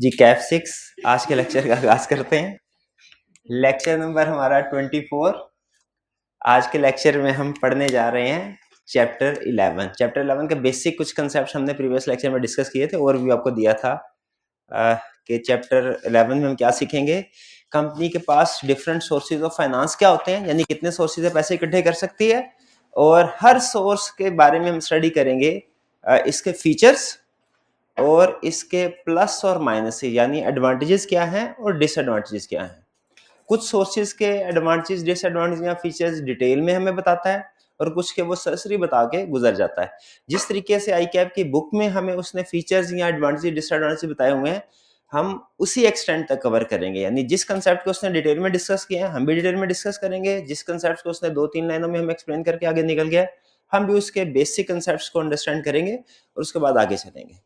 जी Kaif six आज के lecture का आगाज करते हैं लेक्चर नंबर हमारा ट्वेंटी फोर आज के लेक्चर में हम पढ़ने जा रहे हैं चैप्टर इलेवन चैप्टर इलेवन के बेसिक कुछ कंसेप्ट हमने प्रीवियस लेक्चर में डिस्कस किए थे और भी आपको दिया था कि चैप्टर इलेवन में हम क्या सीखेंगे कंपनी के पास डिफरेंट सोर्सेज ऑफ फाइनेंस क्या होते हैं यानी कितने सोर्सेज पैसे इकट्ठे कर सकती है और हर सोर्स के बारे में हम स्टडी करेंगे इसके फीचर्स और इसके प्लस और माइनस यानी एडवांटेजेस क्या हैं और डिसएडवांटेजेस क्या हैं कुछ सोर्सेज के एडवांटेजेस डिसएडवांटेज या फीचर्स डिटेल में हमें बताता है और कुछ के वो सरसरी बता के गुजर जाता है जिस तरीके से आई कैप की बुक में हमें उसने फीचर्स या एडवांटेज डिसएडवांटेज बताए हुए हैं हम उसी एक्सटेंट तक कवर करेंगे यानी जिस कंसेप्ट को उसने डिटेल में डिस्कस किया है हम भी डिटेल में डिस्कस करेंगे जिस कंसेप्ट को उसने दो तीन लाइनों में हम एक्सप्लेन करके आगे निकल गया हम भी उसके बेसिक कंसेप्ट को अंडरस्टैंड करेंगे और उसके बाद आगे चलेंगे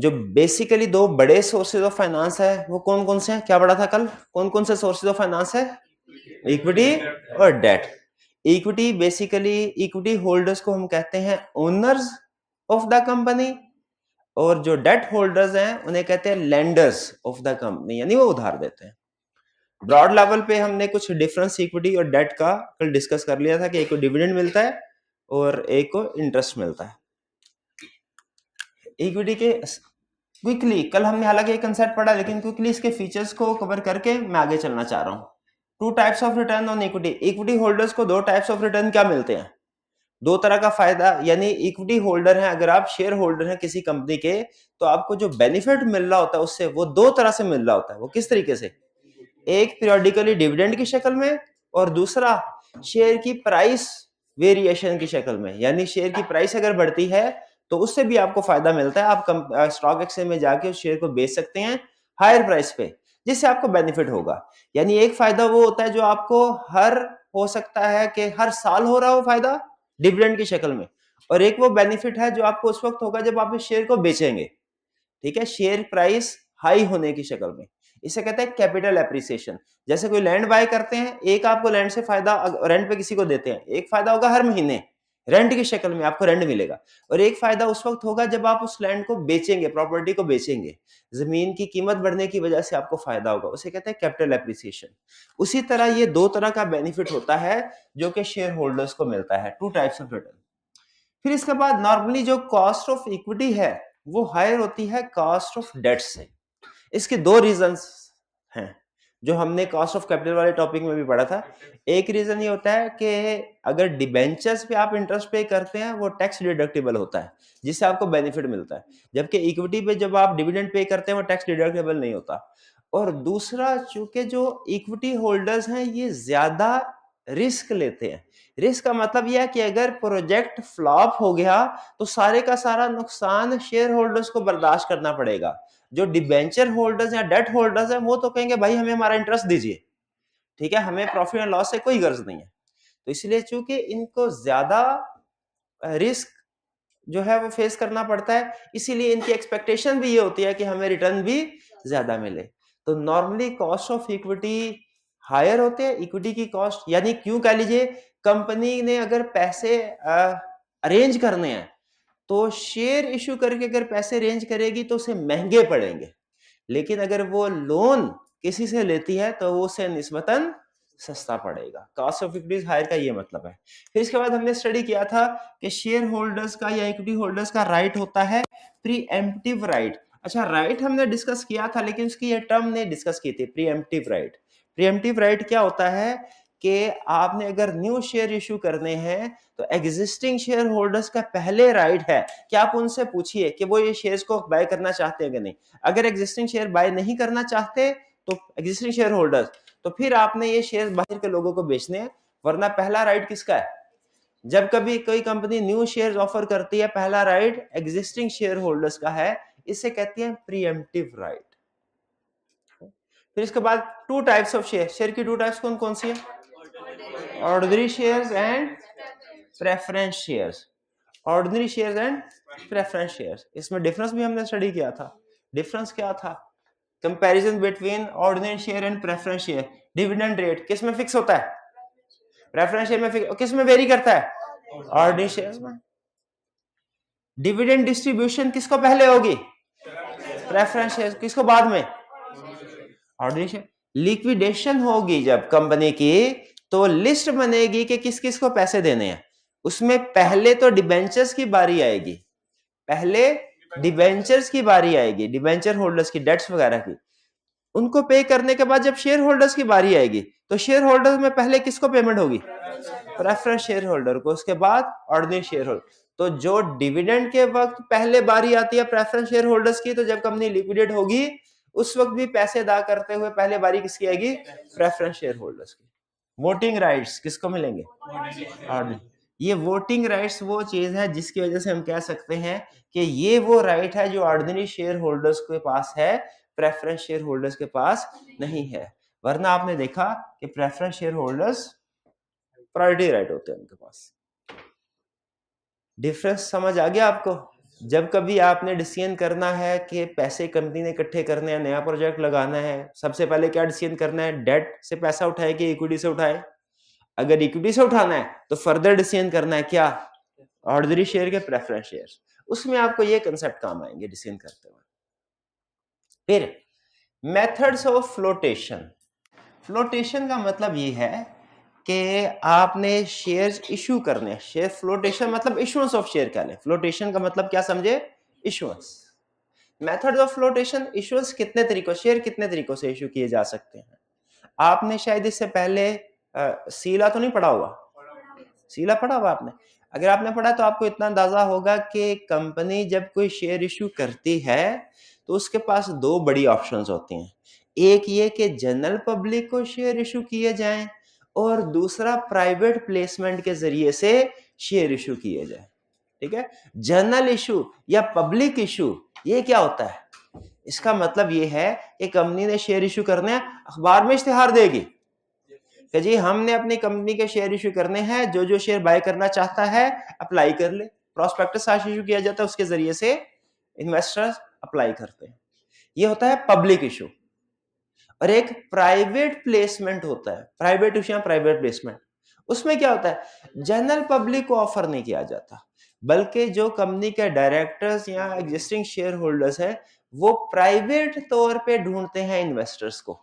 जो बेसिकली दो बड़े सोर्सेज ऑफ फाइनेंस है वो कौन कौन से हैं क्या पढ़ा था कल कौन कौन से सोर्सेज ऑफ फाइनेंस है इक्विटी और debt equity basically equity holders को हम कहते हैं ओनर्स ऑफ द कंपनी और जो डेट होल्डर्स हैं उन्हें कहते हैं लेंडर्स ऑफ द कंपनी यानी वो उधार देते हैं ब्रॉड लेवल पे हमने कुछ डिफरेंस इक्विटी और डेट का कल डिस्कस कर लिया था कि एक को डिविडेंड मिलता है और एक को इंटरेस्ट मिलता है इक्विटी के क्विकली कल हमने हालांकि एक कंसेप्ट पढ़ा लेकिन क्विकली इसके फीचर्स को कवर करके मैं आगे चलना चाह रहा हूँ two types of return on equity equity holders को दो टाइप्स ऑफ रिटर्न क्या मिलते हैं दो तरह का फायदा यानी इक्विटी होल्डर हैं अगर आप शेयर होल्डर हैं किसी कंपनी के तो आपको जो बेनिफिट मिल रहा होता है उससे वो दो तरह से मिल रहा होता है वो किस तरीके से एक पीरियडिकली डिविडेंड की शक्ल में और दूसरा शेयर की प्राइस वेरिएशन की शक्ल में यानी शेयर की प्राइस अगर बढ़ती है तो उससे भी आपको फायदा मिलता है आप स्टॉक एक्सचेंज में जाके उस शेयर को बेच सकते हैं हायर प्राइस पे जिससे आपको बेनिफिट होगा यानी एक फायदा वो होता है जो आपको हर हो सकता है कि हर साल हो रहा हो फायदा डिविडेंड की शक्ल में और एक वो बेनिफिट है जो आपको उस वक्त होगा जब आप इस शेयर को बेचेंगे ठीक है शेयर प्राइस हाई होने की शक्ल में इसे कहते हैं कैपिटल एप्रिसिएशन जैसे कोई लैंड बाय करते हैं एक आपको लैंड से फायदा रेंट पे किसी को देते हैं एक फायदा होगा हर महीने रेंट की शक्ल में आपको रेंट मिलेगा और एक फायदा उस वक्त होगा जब आप उस लैंड को बेचेंगे प्रॉपर्टी को बेचेंगे जमीन की कीमत बढ़ने की वजह से आपको फायदा होगा उसे कहते हैं कैपिटल एप्रिसिएशन उसी तरह ये दो तरह का बेनिफिट होता है जो कि शेयर होल्डर्स को मिलता है टू टाइप्स ऑफ रिटर्न फिर इसके बाद नॉर्मली जो कॉस्ट ऑफ इक्विटी है वो हायर होती है कॉस्ट ऑफ डेट से इसके दो रीजन हैं जो हमने कॉस्ट ऑफ कैपिटल वाले टॉपिक में भी पढ़ा था एक रीजन ये होता है कि अगर डिबेंचर्स पे आप इंटरेस्ट पे करते हैं वो टैक्स डिडक्टेबल होता है जिससे आपको बेनिफिट मिलता है जबकि इक्विटी पे जब आप डिविडेंड पे करते हैं वो टैक्स डिडक्टेबल नहीं होता और दूसरा चूंकि जो इक्विटी होल्डर्स हैं ये ज्यादा रिस्क लेते हैं रिस्क का मतलब यह है कि अगर प्रोजेक्ट फ्लॉप हो गया तो सारे का सारा नुकसान शेयर होल्डर्स को बर्दाश्त करना पड़ेगा जो डिबेंचर होल्डर्स या डेट होल्डर्स है वो तो कहेंगे भाई हमें हमारा इंटरेस्ट दीजिए ठीक है हमें प्रॉफिट एंड लॉस से कोई गर्ज नहीं है तो इसलिए चूंकि इनको ज्यादा रिस्क जो है वो फेस करना पड़ता है इसीलिए इनकी एक्सपेक्टेशन भी ये होती है कि हमें रिटर्न भी ज्यादा मिले तो normally cost of equity higher होते हैं इक्विटी की कॉस्ट यानी क्यों कह लीजिए कंपनी ने अगर पैसे अरेंज करने हैं तो शेयर इशू करके अगर पैसे रेंज करेगी तो उसे महंगे पड़ेंगे लेकिन अगर वो लोन किसी से लेती है तो वो उसे निस्बतन सस्ता पड़ेगा कास्ट ऑफ इक्विटीज हायर का ये मतलब है फिर इसके बाद हमने स्टडी किया था कि शेयर होल्डर्स का या इक्विटी होल्डर्स का राइट होता है प्री एम्पटिव राइट अच्छा राइट हमने डिस्कस किया था लेकिन उसकी ये टर्म नहीं डिस्कस की थी preemptive right preemptive right क्या होता है कि आपने अगर न्यू शेयर इशू करने हैं तो एग्जिस्टिंग शेयर होल्डर्स का पहले राइट है कि आप उनसे पूछिए कि वो ये शेयर्स को बाय करना चाहते हैं कि नहीं अगर एग्जिस्टिंग शेयर बाय नहीं करना चाहते तो एग्जिस्टिंग शेयर होल्डर्स तो फिर आपने ये शेयर बाहर के लोगों को बेचने हैं वरना पहला राइट किसका है जब कभी कोई कंपनी न्यू शेयर ऑफर करती है पहला राइट एग्जिस्टिंग शेयर होल्डर्स का है इसे कहती है प्रियमटिव राइट फिर इसके बाद two types of share share की टू टाइप्स कौन कौन सी है ordinary shares and preference shares ordinary shares and preference shares इसमें difference भी हमने study किया था difference क्या था comparison between ordinary share and preference share dividend rate किस में fix होता है preference share में fix किस में vary करता है ordinary shares में डिविडेंड डिस्ट्रीब्यूशन किसको पहले होगी प्रेफरेंस शेयर किसको बाद में ऑर्डिनेशन लिक्विडेशन होगी जब कंपनी की तो लिस्ट बनेगी कि किस किस को पैसे देने हैं उसमें पहले तो डिबेंचर्स की बारी आएगी पहले डिबेंचर्स की बारी आएगी डिबेंचर होल्डर्स की डेट्स वगैरह की उनको पे करने के बाद जब शेयर होल्डर्स की बारी आएगी तो शेयर होल्डर्स में पहले किसको पेमेंट होगी प्रेफरेंस शेयर होल्डर को उसके बाद ऑर्डिनरी शेयर होल्डर तो जो डिविडेंड के वक्त पहले बारी आती है प्रेफरेंस शेयर होल्डर्स की तो जब कंपनी लिक्विडेट होगी उस वक्त भी पैसे अदा करते हुए पहले बारी किसकी आएगी प्रेफरेंस शेयर होल्डर्स की वोटिंग राइट्स किसको मिलेंगे हाँ ये वोटिंग राइट्स वो चीज है जिसकी वजह से हम कह सकते हैं कि ये वो राइट है जो ऑर्डिनरी शेयर होल्डर्स के पास है प्रेफरेंस शेयर होल्डर्स के पास नहीं है वरना आपने देखा कि preference share holders priority right होते हैं उनके पास डिफरेंस समझ आ गया आपको जब कभी आपने डिसीजन करना है कि पैसे कंपनी ने इकट्ठे करने हैं नया प्रोजेक्ट लगाना है सबसे पहले क्या डिसीजन करना है डेट से पैसा उठाए कि इक्विटी से उठाए अगर इक्विटी से उठाना है तो फर्दर डिसीजन करना है क्या ऑर्डरी शेयर के प्रेफरेंस शेयर उसमें आपको ये कंसेप्ट काम आएंगे डिसीजन करते हुए फिर मेथड्स ऑफ फ्लोटेशन फ्लोटेशन का मतलब ये है कि आपने शेयर्स इशू करने शेयर फ्लोटेशन मतलब इशुएंस ऑफ शेयर करने फ्लोटेशन का मतलब क्या समझे issuance method of flotation issuance कितने तरीकों शेयर कितने तरीकों से इशू किए जा सकते हैं आपने शायद इससे पहले आ, सीला तो नहीं पढ़ा हुआ सीला पढ़ा हुआ आपने अगर आपने पढ़ा तो आपको इतना अंदाजा होगा कि कंपनी जब कोई शेयर इशू करती है तो उसके पास दो बड़ी ऑप्शंस होती हैं एक ये कि जनरल पब्लिक को शेयर इशू किए जाएं और दूसरा प्राइवेट प्लेसमेंट के जरिए से शेयर इशू किए जाए ठीक है जर्नल इशू या पब्लिक इशू ये क्या होता है इसका मतलब ये है कि कंपनी ने शेयर इशू करने अखबार में इश्तेहार देगी कि जी हमने अपनी कंपनी के शेयर इशू करने हैं जो जो शेयर बाय करना चाहता है अप्लाई कर ले प्रोस्पेक्टस आज इशू किया जाता है उसके जरिए से इन्वेस्टर्स अप्लाई करते हैं ये होता है पब्लिक इशू और एक प्राइवेट प्लेसमेंट होता है प्राइवेट ट्यूशन प्राइवेट प्लेसमेंट उसमें क्या होता है जनरल पब्लिक को ऑफर नहीं किया जाता बल्कि जो कंपनी के डायरेक्टर्स या एग्जिस्टिंग शेयर होल्डर्स है वो प्राइवेट तौर पे ढूंढते हैं इन्वेस्टर्स को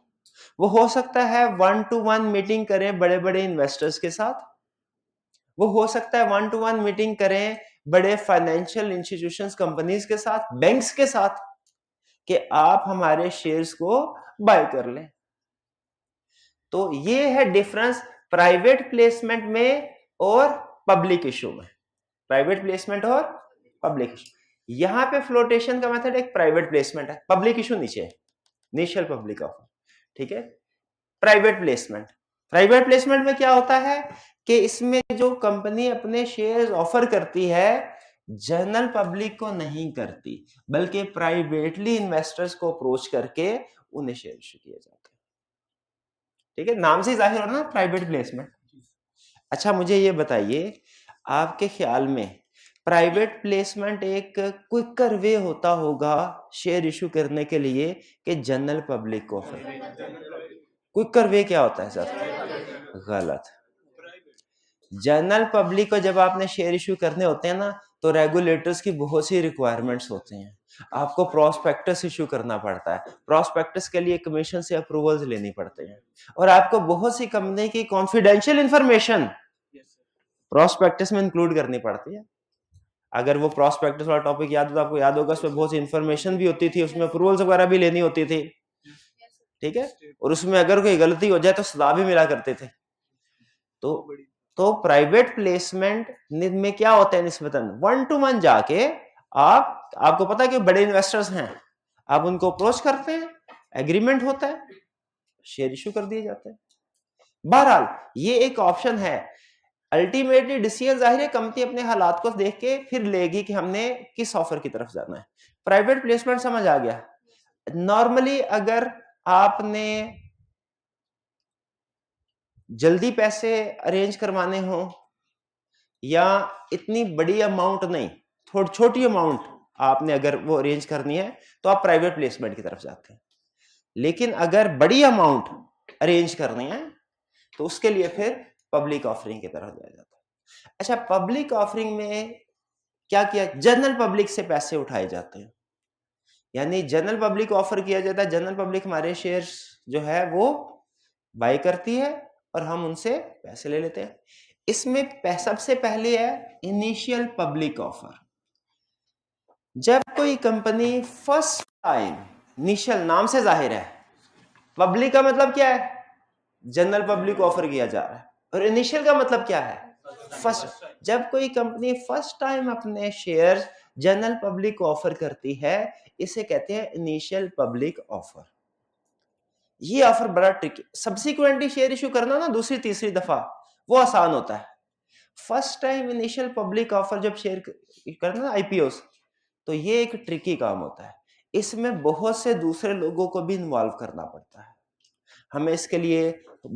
वो हो सकता है वन टू वन मीटिंग करें बड़े बड़े इन्वेस्टर्स के साथ वो हो सकता है वन टू वन मीटिंग करें बड़े फाइनेंशियल इंस्टीट्यूशंस कंपनीज के साथ बैंक्स के साथ कि आप हमारे शेयर्स को बाय कर लें तो ये है डिफरेंस प्राइवेट प्लेसमेंट में और पब्लिक इशू में प्राइवेट प्लेसमेंट और पब्लिक इशू यहां पे फ्लोटेशन का मेथड एक प्राइवेट प्लेसमेंट है पब्लिक इशू नीचे नेशनल पब्लिक ऑफर ठीक है प्राइवेट प्लेसमेंट प्राइवेट प्लेसमेंट में क्या होता है कि इसमें जो कंपनी अपने शेयर्स ऑफर करती है जनरल पब्लिक को नहीं करती बल्कि प्राइवेटली इन्वेस्टर्स को अप्रोच करके उन्हें शेयर इशू किए जाते हैं ठीक है नाम से ही जाहिर हो रहा ना प्राइवेट प्लेसमेंट अच्छा मुझे ये बताइए आपके ख्याल में प्राइवेट प्लेसमेंट एक क्विकर वे होता होगा शेयर इशू करने के लिए कि जनरल पब्लिक को क्विकर वे क्या होता है सर गलत जनरल पब्लिक को जब आपने शेयर इशू करने होते हैं ना तो रेगुलेटर्स की बहुत सी रिक्वायरमेंट्स होते हैं आपको प्रोस्पेक्टस इशू करना पड़ता है प्रोस्पेक्टस के लिए कमीशन से अप्रूवल्स लेनी पड़ते हैं और आपको बहुत सी कंपनी की कॉन्फिडेंशियल इंफॉर्मेशन प्रोस्पेक्टस में इंक्लूड करनी पड़ती है अगर वो प्रोस्पेक्टस वाला टॉपिक याद हो तो आपको याद होगा उसमें बहुत सी इंफॉर्मेशन भी होती थी उसमें अप्रूवल्स वगैरह भी लेनी होती थी ठीक है और उसमें अगर कोई गलती हो जाए तो सदा भी मिला करते थे तो तो प्राइवेट प्लेसमेंट में क्या होता है निस्बतन वन टू वन जाके आप आपको पता है कि बड़े इन्वेस्टर्स हैं आप उनको अप्रोच करते हैं एग्रीमेंट होता है शेयर इशू कर दिए जाते हैं बहरहाल ये एक ऑप्शन है अल्टीमेटली डिसीजन जाहिर है कंपनी अपने हालात को देख के फिर लेगी कि हमने किस ऑफर की तरफ जाना है प्राइवेट प्लेसमेंट समझ आ गया नॉर्मली अगर आपने जल्दी पैसे अरेंज करवाने हो या इतनी बड़ी अमाउंट नहीं थोड़ी छोटी अमाउंट आपने अगर वो अरेंज करनी है तो आप प्राइवेट प्लेसमेंट की तरफ जाते हैं लेकिन अगर बड़ी अमाउंट अरेंज करनी है तो उसके लिए फिर पब्लिक ऑफरिंग की तरफ जाया जाता है अच्छा पब्लिक ऑफरिंग में क्या किया जनरल पब्लिक से पैसे उठाए जाते हैं यानी जनरल पब्लिक ऑफर किया जाता है जनरल पब्लिक हमारे शेयर जो है वो बाई करती है और हम उनसे पैसे ले लेते हैं इसमें सबसे पहले है इनिशियल पब्लिक ऑफर जब कोई कंपनी फर्स्ट टाइम निशल नाम से जाहिर है पब्लिक का मतलब क्या है जनरल पब्लिक ऑफर किया जा रहा है और इनिशियल का मतलब क्या है फर्स्ट जब कोई कंपनी फर्स्ट टाइम अपने शेयर जनरल पब्लिक ऑफर करती है इसे कहते हैं इनिशियल पब्लिक ऑफर ये ऑफर बड़ा ट्रिक सब्सिक्वेंटली शेयर इशू करना ना दूसरी तीसरी दफा वो आसान होता है first time initial public offer जब शेयर करना आईपीओ तो ये एक ट्रिकी काम होता है इसमें बहुत से दूसरे लोगों को भी इन्वॉल्व करना पड़ता है हमें इसके लिए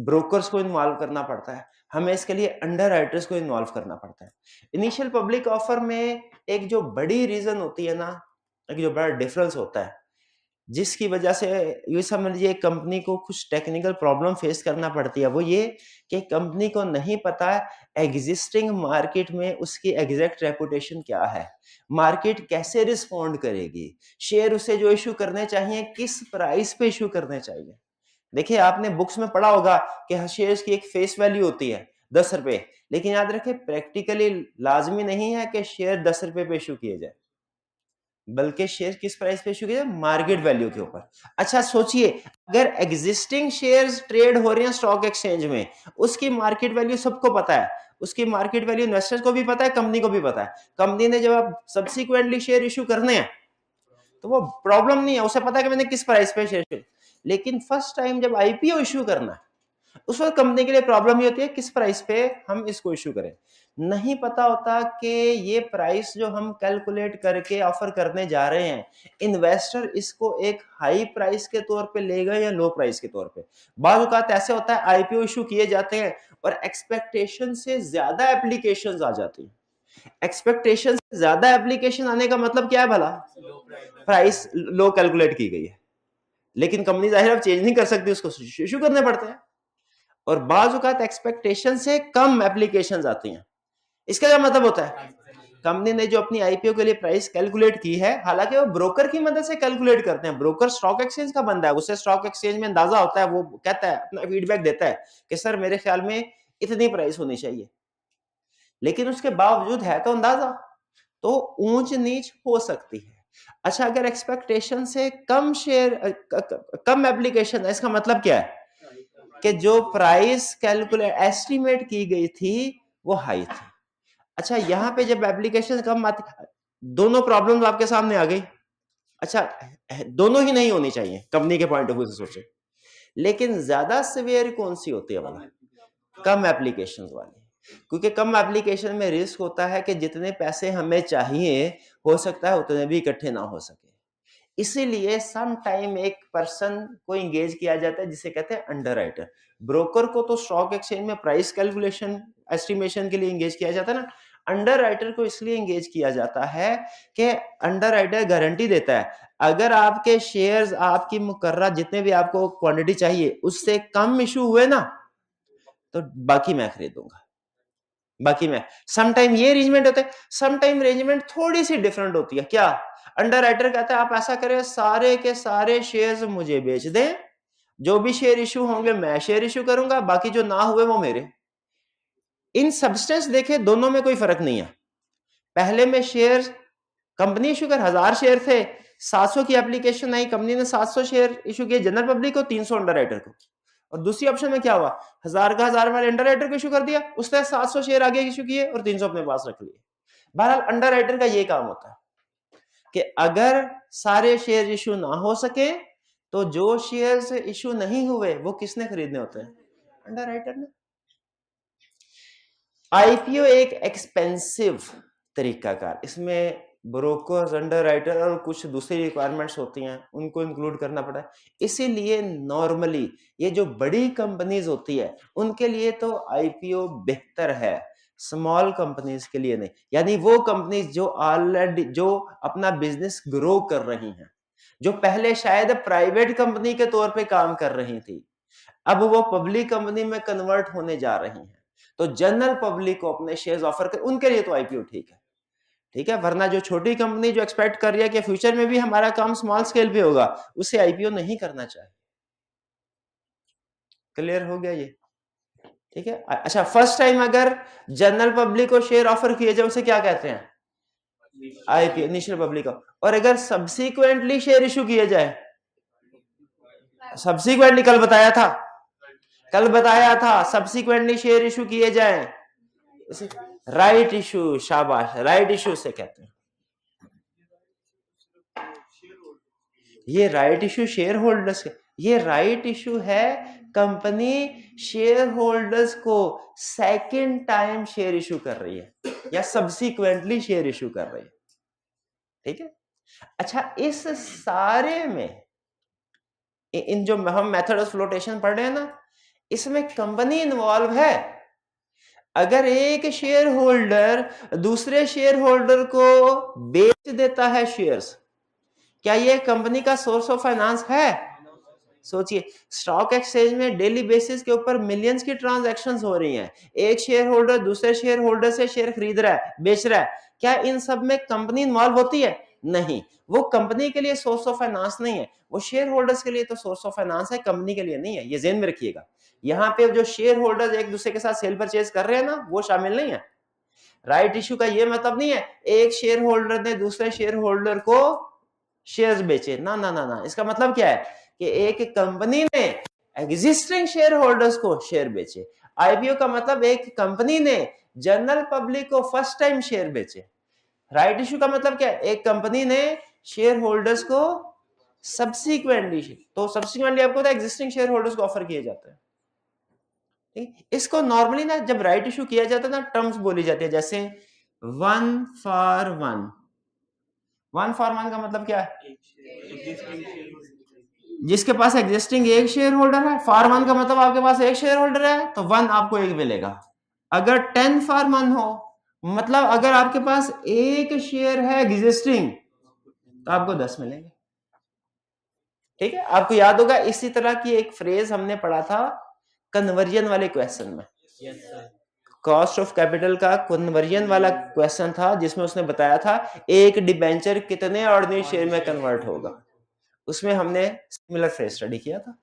ब्रोकर्स को इन्वॉल्व करना पड़ता है हमें इसके लिए अंडर राइटर्स को इन्वॉल्व करना पड़ता है इनिशियल पब्लिक ऑफर में एक जो बड़ी रीजन होती है ना एक जो बड़ा डिफरेंस होता है जिसकी वजह से ये समझ लीजिए कंपनी को कुछ टेक्निकल प्रॉब्लम फेस करना पड़ती है वो ये कि कंपनी को नहीं पता एग्जिस्टिंग मार्केट में उसकी एग्जैक्ट रेपुटेशन क्या है मार्केट कैसे रिस्पोंड करेगी शेयर उसे जो इशू करने चाहिए किस प्राइस पे इशू करने चाहिए देखिए आपने बुक्स में पढ़ा होगा कि शेयर की एक फेस वैल्यू होती है दस रुपये लेकिन याद रखे प्रैक्टिकली लाजमी नहीं है कि शेयर दस रुपये पे इशू किए जाए बल्कि शेयर किस प्राइस पे इशू किया मार्केट वैल्यू के ऊपर अच्छा सोचिए अगर एग्जिस्टिंग शेयर्स ट्रेड हो रहे हैं स्टॉक एक्सचेंज में उसकी मार्केट वैल्यू सबको पता है उसकी मार्केट वैल्यू इन्वेस्टर्स को भी पता है कंपनी को भी पता है कंपनी ने जब आप सब्सिक्वेंटली शेयर इशू करने हैं तो वो प्रॉब्लम नहीं है उसे पता है कि मैंने किस प्राइस पे शेयर लेकिन फर्स्ट टाइम जब आईपीओ इशू करना है उस वक्त कंपनी के लिए प्रॉब्लम ये होती है किस प्राइस पे हम इसको इश्यू करें नहीं पता होता कि ये प्राइस जो हम कैलकुलेट करके ऑफर करने जा रहे हैं इन्वेस्टर इसको एक हाई प्राइस के तौर पे लेगा या लो प्राइस के तौर पे बाद तो ऐसे होता है आईपीओ इशू किए जाते हैं और एक्सपेक्टेशन से ज्यादा एप्लीकेशन आ जाती है एक्सपेक्टेशन से ज्यादा एप्लीकेशन आने का मतलब क्या है भला प्राइस लो कैलकुलेट की गई है लेकिन कंपनी जाहिर अब चेंज नहीं कर सकती उसको इशू करने पड़ते हैं और बाजुकात एक्सपेक्टेशन से कम एप्लीकेशन आती हैं इसका क्या मतलब होता है कंपनी ने जो अपनी आईपीओ के लिए प्राइस कैलकुलेट की है हालांकि वो ब्रोकर की मदद से कैलकुलेट करते हैं ब्रोकर स्टॉक एक्सचेंज का बंदा है उसे स्टॉक एक्सचेंज में अंदाजा होता है वो कहता है अपना फीडबैक देता है कि सर मेरे ख्याल में इतनी प्राइस होनी चाहिए लेकिन उसके बावजूद है तो अंदाजा तो ऊंच नीच हो सकती है अच्छा अगर एक्सपेक्टेशन से कम शेयर कम एप्लीकेशन है इसका मतलब क्या है कि जो प्राइस कैलकुलेट एस्टिमेट की गई थी वो हाई थी अच्छा यहाँ पे जब एप्लीकेशन कम आती दोनों प्रॉब्लम आपके सामने आ गई अच्छा दोनों ही नहीं होनी चाहिए कंपनी के पॉइंट ऑफ व्यू से सोचे लेकिन ज्यादा सिवियर कौन सी होती है वाला कम एप्लीकेशन वाली क्योंकि कम एप्लीकेशन में रिस्क होता है कि जितने पैसे हमें चाहिए हो सकता है उतने भी इकट्ठे ना हो सके इसीलिए सम टाइम एक पर्सन को इंगेज किया जाता है जिसे कहते हैं अंडर राइटर ब्रोकर को तो स्टॉक एक्सचेंज में प्राइस कैलकुलेशन एस्टिमेशन के लिए इंगेज किया जाता है ना अंडर राइटर को इसलिए इंगेज किया जाता है कि अंडर राइटर गारंटी देता है अगर आपके शेयर्स आपकी मुकर्रा जितने भी आपको क्वांटिटी चाहिए उससे कम इशू हुए ना तो बाकी मैं खरीदूंगा बाकी मैं समटाइम ये अरेंजमेंट होते है समटाइम अरेंजमेंट थोड़ी सी डिफरेंट होती है क्या अंडर राइटर कहता है आप ऐसा करें सारे के सारे शेयर्स मुझे बेच दें जो भी शेयर इशू होंगे मैं शेयर इशू करूंगा बाकी जो ना हुए वो मेरे इन सब्सटेंस देखे दोनों में कोई फर्क नहीं है पहले में शेयर कंपनी इशू कर हजार शेयर थे 700 की एप्लीकेशन आई कंपनी ने 700 शेयर इशू किए जनरल पब्लिक को 300 अंडर राइटर को और दूसरी ऑप्शन में क्या हुआ हजार का हजार वाले अंडर राइटर को इशू कर दिया उसने 700 शेयर आगे इशू किए और 300 अपने पास रख लिए बहरहाल अंडर राइटर का ये काम होता है कि अगर सारे शेयर इशू ना हो सके तो जो शेयर इशू नहीं हुए वो किसने खरीदने होते हैं अंडर राइटर ने आईपीओ एक एक्सपेंसिव तरीकाकार इसमें ब्रोकर अंडर राइटर और कुछ दूसरी रिक्वायरमेंट्स होती हैं उनको इंक्लूड करना पड़ा है इसीलिए नॉर्मली ये जो बड़ी कंपनीज होती है उनके लिए तो आईपीओ बेहतर है स्मॉल कंपनीज के लिए नहीं यानी वो कंपनीज जो ऑलरेडी जो अपना बिजनेस ग्रो कर रही हैं जो पहले शायद प्राइवेट कंपनी के तौर पे काम कर रही थी अब वो पब्लिक कंपनी में कन्वर्ट होने जा रही हैं तो जनरल पब्लिक को अपने शेयर्स ऑफर कर उनके लिए तो आईपीओ ठीक है ठीक है वरना जो छोटी कंपनी जो एक्सपेक्ट कर रही है कि फ्यूचर में भी हमारा काम स्मॉल स्केल पे होगा उसे आईपीओ नहीं करना चाहिए क्लियर हो गया ये ठीक है अच्छा फर्स्ट टाइम अगर जनरल पब्लिक को शेयर ऑफर किया जाए उसे क्या कहते हैं आईपीओ इनिशियल पब्लिक को और अगर सब्सिक्वेंटली शेयर इशू किए जाए सब्सिक्वेंटली कल बताया था कल बताया था सब्सिक्वेंटली शेयर इशू किए जाए राइट इशू शाबाश राइट इशू से कहते हैं ये राइट इशू शेयर होल्डर्स ये राइट इशू है कंपनी शेयर होल्डर्स को सेकेंड टाइम शेयर इशू कर रही है या सब्सिक्वेंटली शेयर इशू कर रही है ठीक है अच्छा इस सारे में इन जो हम मेथड ऑफ फ्लोटेशन पढ़ रहे हैं ना इसमें कंपनी इन्वॉल्व है अगर एक शेयर होल्डर दूसरे शेयर होल्डर को बेच देता है शेयर्स क्या यह कंपनी का सोर्स ऑफ फाइनेंस है सोचिए स्टॉक एक्सचेंज में डेली बेसिस के ऊपर मिलियंस की ट्रांजैक्शंस हो रही हैं एक शेयर होल्डर दूसरे शेयर होल्डर से शेयर खरीद रहा है बेच रहा है क्या इन सब में कंपनी इन्वॉल्व होती है नहीं वो कंपनी के लिए सोर्स ऑफ फाइनेंस नहीं है वो शेयर होल्डर्स के लिए तो सोर्स ऑफ फाइनेंस है कंपनी के लिए नहीं है ये जेन में रखिएगा यहाँ पे जो शेयर होल्डर एक दूसरे के साथ सेल परचेज कर रहे हैं ना वो शामिल नहीं है राइट right इश्यू का ये मतलब नहीं है एक शेयर होल्डर ने दूसरे शेयर होल्डर को शेयर्स बेचे ना ना ना ना इसका मतलब क्या है कि एक कंपनी ने एग्जिस्टिंग शेयर होल्डर्स को शेयर बेचे आईपीओ का मतलब एक कंपनी ने जनरल पब्लिक को फर्स्ट टाइम शेयर बेचे राइट इशू का मतलब क्या एक कंपनी ने शेयर होल्डर्स को सब्सिक्वेंटली तो सब्सिक्वेंटली आपको एग्जिस्टिंग शेयर होल्डर्स को ऑफर किए जाते हैं इसको नॉर्मली ना जब राइट इशू किया जाता है ना टर्म्स बोली जाती है जैसे one for one one for one का मतलब क्या है जिसके पास एग्जिस्टिंग एक शेयर होल्डर है फार वन का मतलब आपके पास एक शेयर होल्डर है तो वन आपको एक मिलेगा अगर टेन फार वन हो मतलब अगर आपके पास एक शेयर है एग्जिस्टिंग तो आपको दस मिलेंगे ठीक है आपको याद होगा इसी तरह की एक फ्रेज हमने पढ़ा था कन्वर्जन वाले क्वेश्चन में कॉस्ट ऑफ कैपिटल का कन्वर्जन वाला क्वेश्चन था जिसमें उसने बताया था एक डिबेंचर कितने ऑर्डिनरी शेयर में कन्वर्ट होगा उसमें हमने सिमिलर फ्रेज स्टडी किया था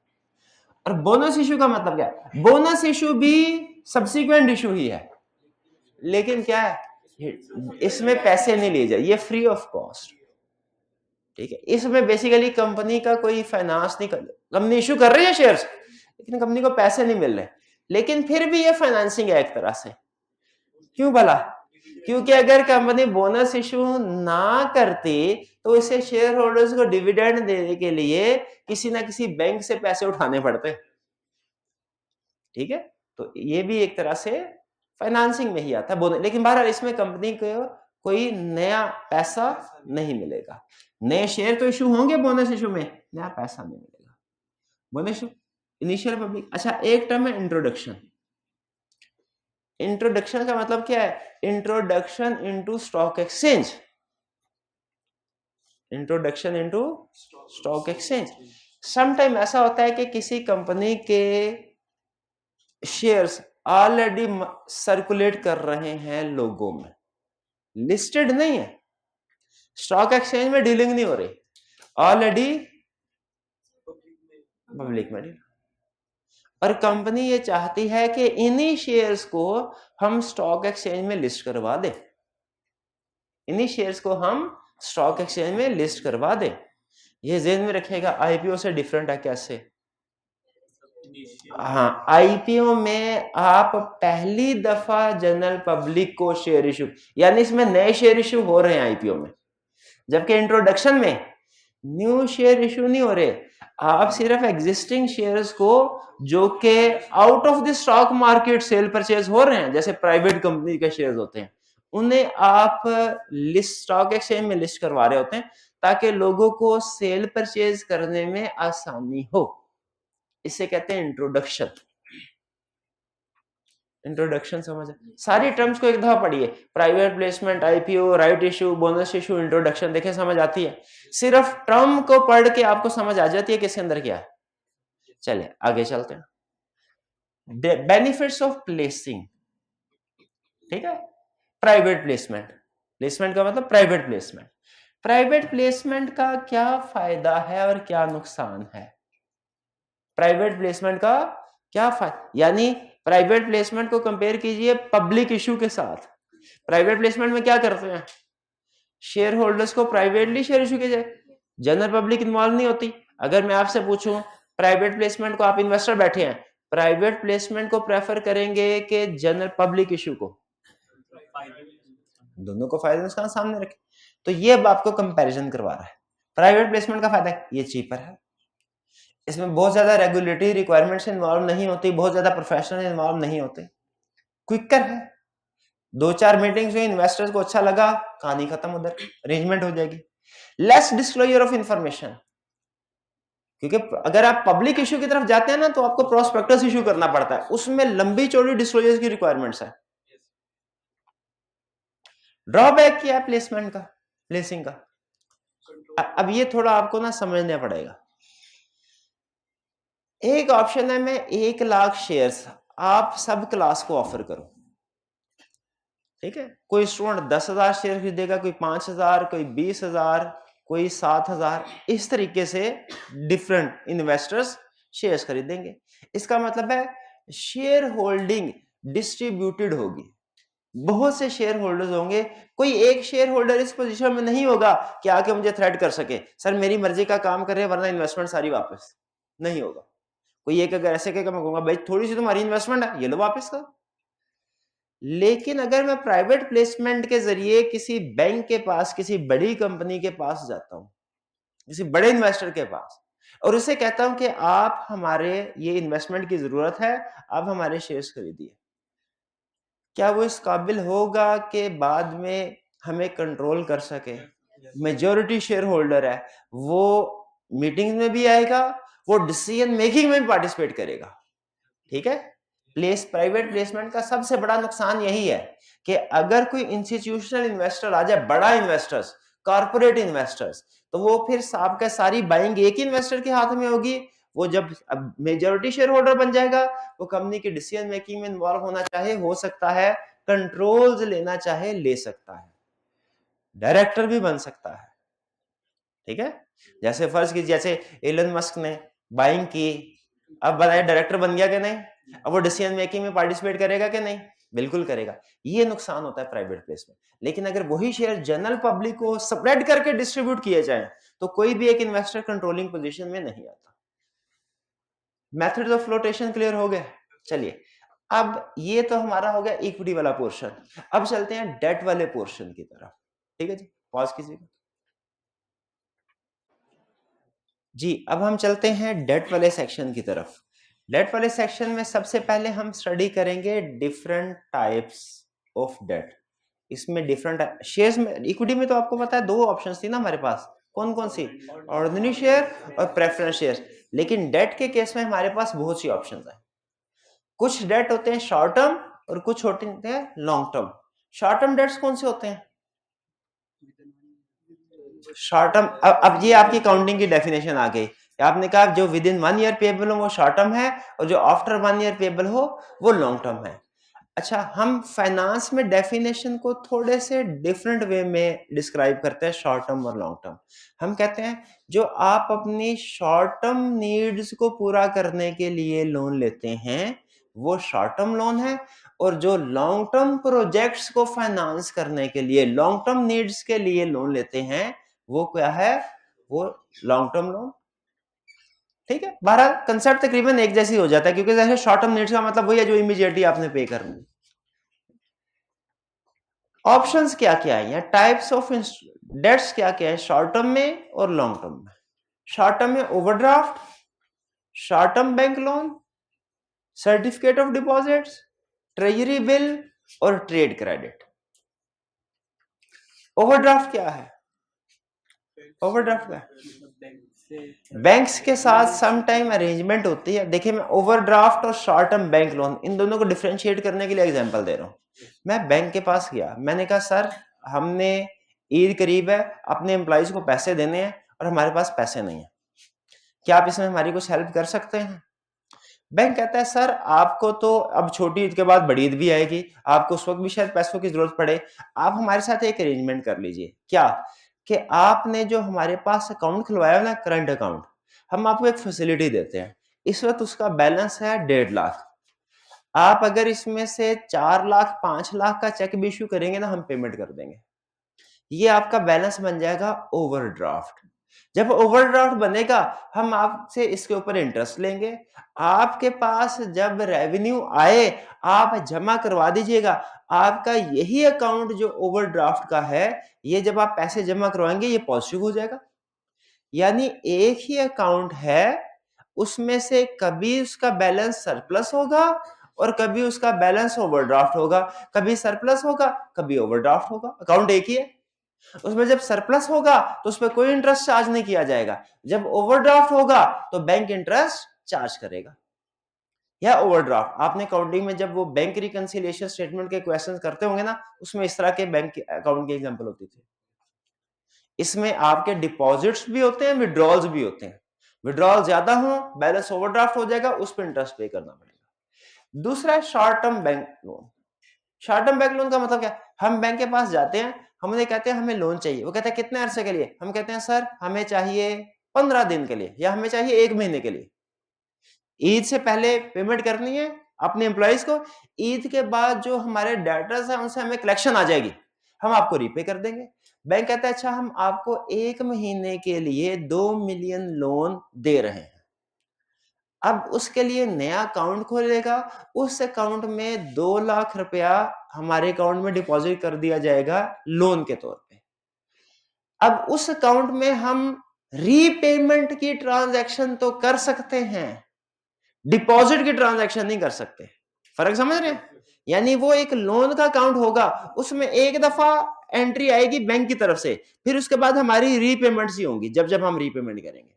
और बोनस इशू का मतलब क्या है बोनस इशू भी सब्सिक्वेंट इशू ही है लेकिन क्या है इसमें पैसे नहीं लिए जाए ये फ्री ऑफ कॉस्ट ठीक है इसमें बेसिकली कंपनी का कोई फाइनेंस नहीं कर कंपनी इशू कर रही है शेयर्स लेकिन कंपनी को पैसे नहीं मिल रहे लेकिन फिर भी ये फाइनेंसिंग है एक तरह से क्यों भला क्योंकि अगर कंपनी बोनस इशू ना करती तो इसे शेयर होल्डर्स को डिविडेंड देने के लिए किसी ना किसी बैंक से पैसे उठाने पड़ते ठीक है तो ये भी एक तरह से फाइनेंसिंग में ही आता है लेकिन बहरहाल इसमें कंपनी को कोई नया पैसा नहीं मिलेगा नए शेयर तो इशू होंगे बोनस इशू में नया पैसा नहीं मिलेगा बोनस इनिशियल पब्लिक अच्छा एक टर्म है इंट्रोडक्शन इंट्रोडक्शन का मतलब क्या है introduction into stock exchange introduction into stock exchange sometime ऐसा होता है कि किसी कंपनी के शेयर्स ऑलरेडी सर्कुलेट कर रहे हैं लोगों में लिस्टेड नहीं है स्टॉक एक्सचेंज में डीलिंग नहीं हो रही ऑलरेडी पब्लिक में और कंपनी ये चाहती है कि इन्हीं शेयर्स को हम स्टॉक एक्सचेंज में लिस्ट करवा दें इन्हीं शेयर्स को हम स्टॉक एक्सचेंज में लिस्ट करवा दे ये जेन में रखेगा आईपीओ से डिफरेंट है कैसे हाँ आईपीओ में आप पहली दफा जनरल पब्लिक को शेयर इशू यानी इसमें नए शेयर इशू हो रहे हैं आईपीओ में जबकि इंट्रोडक्शन में न्यू शेयर इशू नहीं हो रहे आप सिर्फ एग्जिस्टिंग शेयर्स को जो के out of the stock market sale purchase हो रहे हैं जैसे प्राइवेट कंपनी के शेयर्स होते हैं उन्हें आप लिस्ट स्टॉक एक्सचेंज में लिस्ट करवा रहे होते हैं ताकि लोगों को सेल परचेज करने में आसानी हो इसे कहते हैं इंट्रोडक्शन इंट्रोडक्शन समझ सारी टर्म्स को एक दफा पढ़िए private placement IPO right issue bonus issue introduction देखे समझ आती है सिर्फ टर्म को पढ़ के आपको समझ आ जाती है किसके अंदर क्या है चले आगे चलते हैं बेनिफिट्स ऑफ प्लेसिंग ठीक है प्राइवेट प्लेसमेंट प्लेसमेंट का मतलब प्राइवेट प्लेसमेंट प्राइवेट प्लेसमेंट का क्या फायदा है और क्या नुकसान है प्राइवेट प्लेसमेंट का क्या फायदा यानी प्राइवेट प्लेसमेंट को कंपेयर कीजिए पब्लिक इश्यू के साथ प्राइवेट प्लेसमेंट में क्या करते हैं शेयर होल्डर्स को प्राइवेटली शेयर इशू किया जाए जनरल पब्लिक इन्वॉल्व नहीं होती अगर मैं आपसे पूछूं प्राइवेट प्लेसमेंट को आप इन्वेस्टर बैठे हैं प्राइवेट प्लेसमेंट को प्रेफर करेंगे कि जनरल पब्लिक इशू को दोनों को फायदे नुकसान सामने रखे तो ये अब आपको कंपैरिजन करवा रहा है प्राइवेट प्लेसमेंट का फायदा ये चीपर है इसमें बहुत ज्यादा रेगुलेटरी रिक्वायरमेंट्स इन्वॉल्व नहीं होती बहुत ज्यादा प्रोफेशनल इन्वॉल्व नहीं होते क्विकर है दो चार मीटिंग्स में इन्वेस्टर्स को अच्छा लगा कहानी खत्म उधर अरेंजमेंट हो जाएगी लेस डिस्क्लोजर ऑफ इंफॉर्मेशन क्योंकि अगर आप पब्लिक इश्यू की तरफ जाते हैं ना तो आपको प्रोस्पेक्टस इश्यू करना पड़ता है उसमें लंबी चौड़ी डिस्क्लोजर की रिक्वायरमेंट्स है ड्रॉबैक क्या है प्लेसमेंट का प्लेसिंग का अब ये थोड़ा आपको ना समझना पड़ेगा एक ऑप्शन है मैं एक लाख शेयर्स आप सब क्लास को ऑफर करूं ठीक है कोई स्टूडेंट दस हजार शेयर खरीदेगा कोई पांच हजार कोई बीस हजार कोई सात हजार इस तरीके से डिफरेंट इन्वेस्टर्स शेयर्स खरीदेंगे इसका मतलब है शेयर होल्डिंग डिस्ट्रीब्यूटेड होगी बहुत से शेयर होल्डर्स होंगे कोई एक शेयर होल्डर इस पोजीशन में नहीं होगा कि आके मुझे थ्रेड कर सके सर मेरी मर्जी का काम कर रहे हैं वरना इन्वेस्टमेंट सारी वापस नहीं होगा कोई एक अगर ऐसे कहकर मैं कहूंगा भाई थोड़ी सी तुम्हारी इन्वेस्टमेंट है ये लो वापस करो लेकिन अगर मैं प्राइवेट प्लेसमेंट के जरिए किसी बैंक के पास किसी बड़ी कंपनी के पास जाता हूँ किसी बड़े इन्वेस्टर के पास और उसे कहता हूं कि आप हमारे ये इन्वेस्टमेंट की जरूरत है आप हमारे शेयर्स खरीदिए क्या वो इस काबिल होगा कि बाद में हमें कंट्रोल कर सके मेजोरिटी शेयर होल्डर है वो मीटिंग में भी आएगा वो डिसीजन मेकिंग में भी पार्टिसिपेट करेगा ठीक है प्लेस प्राइवेट प्लेसमेंट का सबसे बड़ा नुकसान यही है कि अगर कोई इंस्टीट्यूशनल इन्वेस्टर आ जाए बड़ा इन्वेस्टर्स कॉर्पोरेट इन्वेस्टर्स तो वो फिर साहब का सारी बाइंग एक इन्वेस्टर के हाथ में होगी वो जब अब मेजोरिटी शेयर होल्डर बन जाएगा वो कंपनी की डिसीजन मेकिंग में इन्वॉल्व होना चाहे हो सकता है कंट्रोल्स लेना चाहे ले सकता है डायरेक्टर भी बन सकता है ठीक है जैसे फर्ज की जैसे एलन मस्क ने बाइंग की अब बनाया डायरेक्टर बन गया कि नहीं अब वो डिसीजन मेकिंग में पार्टिसिपेट करेगा कि नहीं बिल्कुल करेगा ये नुकसान होता है प्राइवेट प्लेस में लेकिन अगर वही शेयर जनरल पब्लिक को स्प्रेड करके डिस्ट्रीब्यूट किए जाए तो कोई भी एक इन्वेस्टर कंट्रोलिंग पोजीशन में नहीं आता मेथड ऑफ फ्लोटेशन क्लियर हो गया चलिए अब ये तो हमारा हो गया इक्विटी वाला पोर्शन अब चलते हैं डेट वाले पोर्शन की तरफ ठीक है जी पॉज कीजिएगा जी अब हम चलते हैं डेट वाले सेक्शन की तरफ डेट वाले सेक्शन में सबसे पहले हम स्टडी करेंगे डिफरेंट टाइप्स ऑफ डेट इसमें डिफरेंट शेयर्स में इक्विटी में तो आपको पता है दो ऑप्शन थी ना हमारे पास कौन कौन सी ऑर्डनरी शेयर और प्रेफरेंस शेयर लेकिन डेट के केस में हमारे पास बहुत सी ऑप्शन है कुछ डेट होते हैं शॉर्ट टर्म और कुछ होते हैं long term short term debts कौन से होते हैं शॉर्ट टर्म अब अब ये आपकी काउंटिंग की डेफिनेशन आ गई आपने कहा जो within one year payable हो वो शॉर्ट टर्म है और जो आफ्टर वन ईयर पेबल हो वो लॉन्ग टर्म है अच्छा हम फाइनेंस में डेफिनेशन को थोड़े से डिफरेंट वे में डिस्क्राइब करते हैं शॉर्ट टर्म और लॉन्ग टर्म हम कहते हैं जो आप अपनी शॉर्ट टर्म नीड्स को पूरा करने के लिए लोन लेते हैं वो शॉर्ट टर्म लोन है और जो लॉन्ग टर्म प्रोजेक्ट्स को फाइनेंस करने के लिए लॉन्ग टर्म नीड्स के लिए लोन लेते हैं वो क्या है वो लॉन्ग टर्म लोन ठीक है बहरहाल कंसेप्ट तकरीबन एक जैसी हो जाता है क्योंकि जैसे शॉर्ट टर्म नीड्स का मतलब वही है जो इमीजिएटली आपने पे करनी ऑप्शंस क्या क्या है टाइप्स ऑफ डेट्स क्या क्या है शॉर्ट टर्म में और लॉन्ग टर्म में शॉर्ट टर्म में overdraft short term bank loan certificate of deposit treasury bill और ट्रेड क्रेडिट ओवरड्राफ्ट क्या है ओवरड्राफ्ट क्या है बैंक्स के साथ सम टाइम अरेंजमेंट होती है देखिए मैं ओवरड्राफ्ट और शॉर्ट टर्म बैंक लोन इन दोनों को डिफ्रेंशिएट करने के लिए एग्जांपल दे रहा हूँ मैं बैंक के पास गया मैंने कहा सर हमने ईद करीब है अपने एम्प्लॉयज को पैसे देने हैं और हमारे पास पैसे नहीं है क्या आप इसमें हमारी कुछ हेल्प कर सकते हैं बैंक कहता है सर आपको तो अब छोटी ईद के बाद बड़ी ईद भी आएगी आपको उस वक्त भी शायद पैसों की जरूरत पड़े आप हमारे साथ एक अरेंजमेंट कर लीजिए क्या कि आपने जो हमारे पास अकाउंट खुलवाया ना करंट अकाउंट हम आपको एक फैसिलिटी देते हैं इस वक्त उसका बैलेंस है डेढ़ लाख आप अगर इसमें से चार लाख पांच लाख का चेक भी इश्यू करेंगे ना हम पेमेंट कर देंगे ये आपका बैलेंस बन जाएगा ओवरड्राफ्ट जब ओवरड्राफ्ट बनेगा हम आपसे इसके ऊपर इंटरेस्ट लेंगे आपके पास जब रेवेन्यू आए आप जमा करवा दीजिएगा आपका यही अकाउंट जो ओवरड्राफ्ट का है ये जब आप पैसे जमा करवाएंगे ये पॉजिटिव हो जाएगा यानी एक ही अकाउंट है उसमें से कभी उसका बैलेंस सरप्लस होगा और कभी उसका बैलेंस ओवरड्राफ्ट होगा कभी सरप्लस होगा कभी ओवरड्राफ्ट होगा अकाउंट एक ही है उसमें जब सरप्लस होगा तो उसमें कोई इंटरेस्ट चार्ज नहीं किया जाएगा जब ओवरड्राफ्ट होगा तो बैंक इंटरेस्ट चार्ज करेगा या ओवरड्राफ्ट आपने अकाउंटिंग में जब वो बैंक रिकंसिलियेशन स्टेटमेंट के क्वेश्चन करते होंगे ना उसमें इस तरह के बैंक अकाउंट के एग्जाम्पल होती थी इसमें आपके डिपॉजिट्स भी होते हैं विड्रॉल्स भी होते हैं विड्रॉल ज्यादा हो बैलेंस ओवरड्राफ्ट हो जाएगा उस पर इंटरेस्ट पे करना पड़ेगा दूसरा short term bank loan short term bank loan का मतलब क्या हम बैंक के पास जाते हैं हम उन्हें कहते हैं हमें लोन चाहिए वो कहते हैं कितने अरसे के लिए हम कहते हैं सर हमें चाहिए पंद्रह दिन के लिए या हमें चाहिए एक महीने के लिए ईद से पहले पेमेंट करनी है अपने एम्प्लॉयज को ईद के बाद जो हमारे डेटर्स हैं उनसे हमें कलेक्शन आ जाएगी हम आपको रीपे कर देंगे बैंक कहता है अच्छा हम आपको एक महीने के लिए दो मिलियन लोन दे रहे हैं अब उसके लिए नया अकाउंट खोलेगा उस अकाउंट में दो लाख रुपया हमारे अकाउंट में डिपॉजिट कर दिया जाएगा लोन के तौर पे अब उस अकाउंट में हम रीपेमेंट की ट्रांजैक्शन तो कर सकते हैं डिपॉजिट की ट्रांजैक्शन नहीं कर सकते फर्क समझ रहे हैं यानी वो एक लोन का अकाउंट होगा उसमें एक दफा एंट्री आएगी बैंक की तरफ से फिर उसके बाद हमारी रीपेमेंट ही होंगी जब जब हम रीपेमेंट करेंगे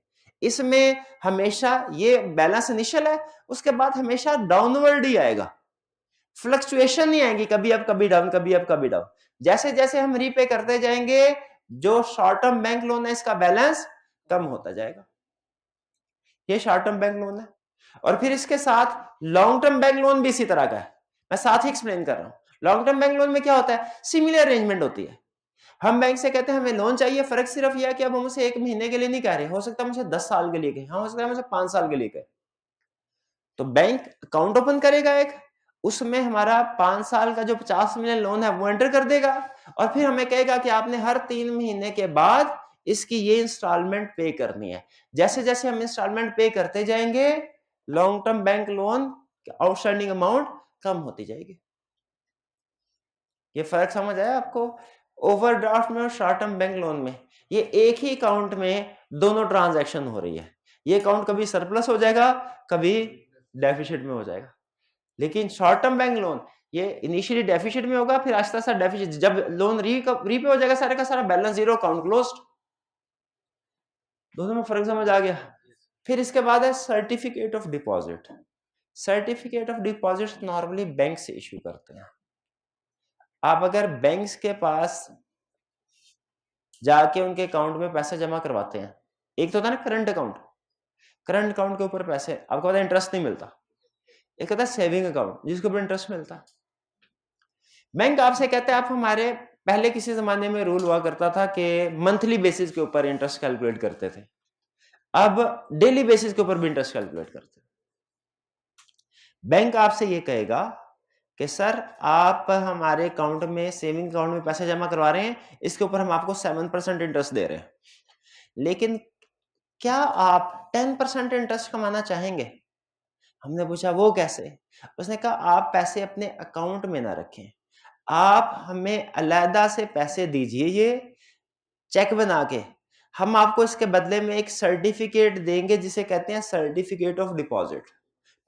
इसमें हमेशा ये बैलेंस इनिशियल है उसके बाद हमेशा डाउनवर्ड ही आएगा फ्लक्चुएशन नहीं आएगी कभी अब कभी डाउन कभी अब कभी डाउन जैसे जैसे हम रीपे करते जाएंगे जो शॉर्ट टर्म बैंक लोन है इसका बैलेंस कम होता जाएगा ये शॉर्ट टर्म बैंक लोन है और फिर इसके साथ लॉन्ग टर्म बैंक लोन भी इसी तरह का है मैं साथ ही एक्सप्लेन कर रहा हूँ लॉन्ग टर्म बैंक लोन में क्या होता है सिमिलर अरेंजमेंट होती है हम बैंक से कहते हैं हमें लोन चाहिए फर्क सिर्फ यह कि अब हम उसे एक महीने के लिए नहीं कह रहे हो सकता है मुझे दस साल के लिए कहें हाँ हो सकता है मुझे पांच साल के लिए कहें तो बैंक अकाउंट ओपन करेगा एक उसमें हमारा पांच साल का जो पचास मिलियन लोन है वो एंटर कर देगा और फिर हमें कहेगा कि आपने हर तीन महीने के बाद इसकी ये इंस्टॉलमेंट पे करनी है जैसे जैसे हम इंस्टॉलमेंट पे करते जाएंगे long term bank loan outstanding amount कम होती जाएगी ये फर्क समझ आया आपको ओवरड्राफ्ट में और शॉर्ट टर्म बैंक लोन में ये एक ही अकाउंट में दोनों ट्रांजैक्शन हो रही है ये अकाउंट कभी सरप्लस हो जाएगा कभी डेफिसिट में हो जाएगा लेकिन शॉर्ट टर्म बैंक लोन ये इनिशियली डेफिसिट में होगा फिर आस्ता आस्ता डेफिसिट जब लोन रीपे हो जाएगा सारे का सारा बैलेंस जीरो अकाउंट क्लोज दोनों में फर्क समझ आ गया फिर इसके बाद है certificate of deposit certificate of deposit normally bank से इश्यू करते हैं आप अगर बैंक के पास जाके उनके अकाउंट में पैसा जमा करवाते हैं एक तो होता है ना करंट अकाउंट करंट अकाउंट के ऊपर पैसे आपको पता इंटरेस्ट नहीं मिलता एक होता है सेविंग अकाउंट जिसके ऊपर इंटरेस्ट मिलता है बैंक आपसे कहते हैं आप हमारे पहले किसी जमाने में रूल हुआ करता था कि मंथली बेसिस के ऊपर इंटरेस्ट कैलकुलेट करते थे अब डेली बेसिस के ऊपर भी इंटरेस्ट कैलकुलेट करते हैं बैंक आपसे यह कहेगा कि सर आप हमारे अकाउंट में सेविंग अकाउंट में पैसे जमा करवा रहे हैं इसके ऊपर हम आपको सेवन परसेंट इंटरेस्ट दे रहे हैं लेकिन क्या आप टेन परसेंट इंटरेस्ट कमाना चाहेंगे हमने पूछा वो कैसे उसने कहा आप पैसे अपने अकाउंट में ना रखें आप हमें अलहदा से पैसे दीजिए ये चेक बना के हम आपको इसके बदले में एक सर्टिफिकेट देंगे जिसे कहते हैं सर्टिफिकेट ऑफ डिपॉजिट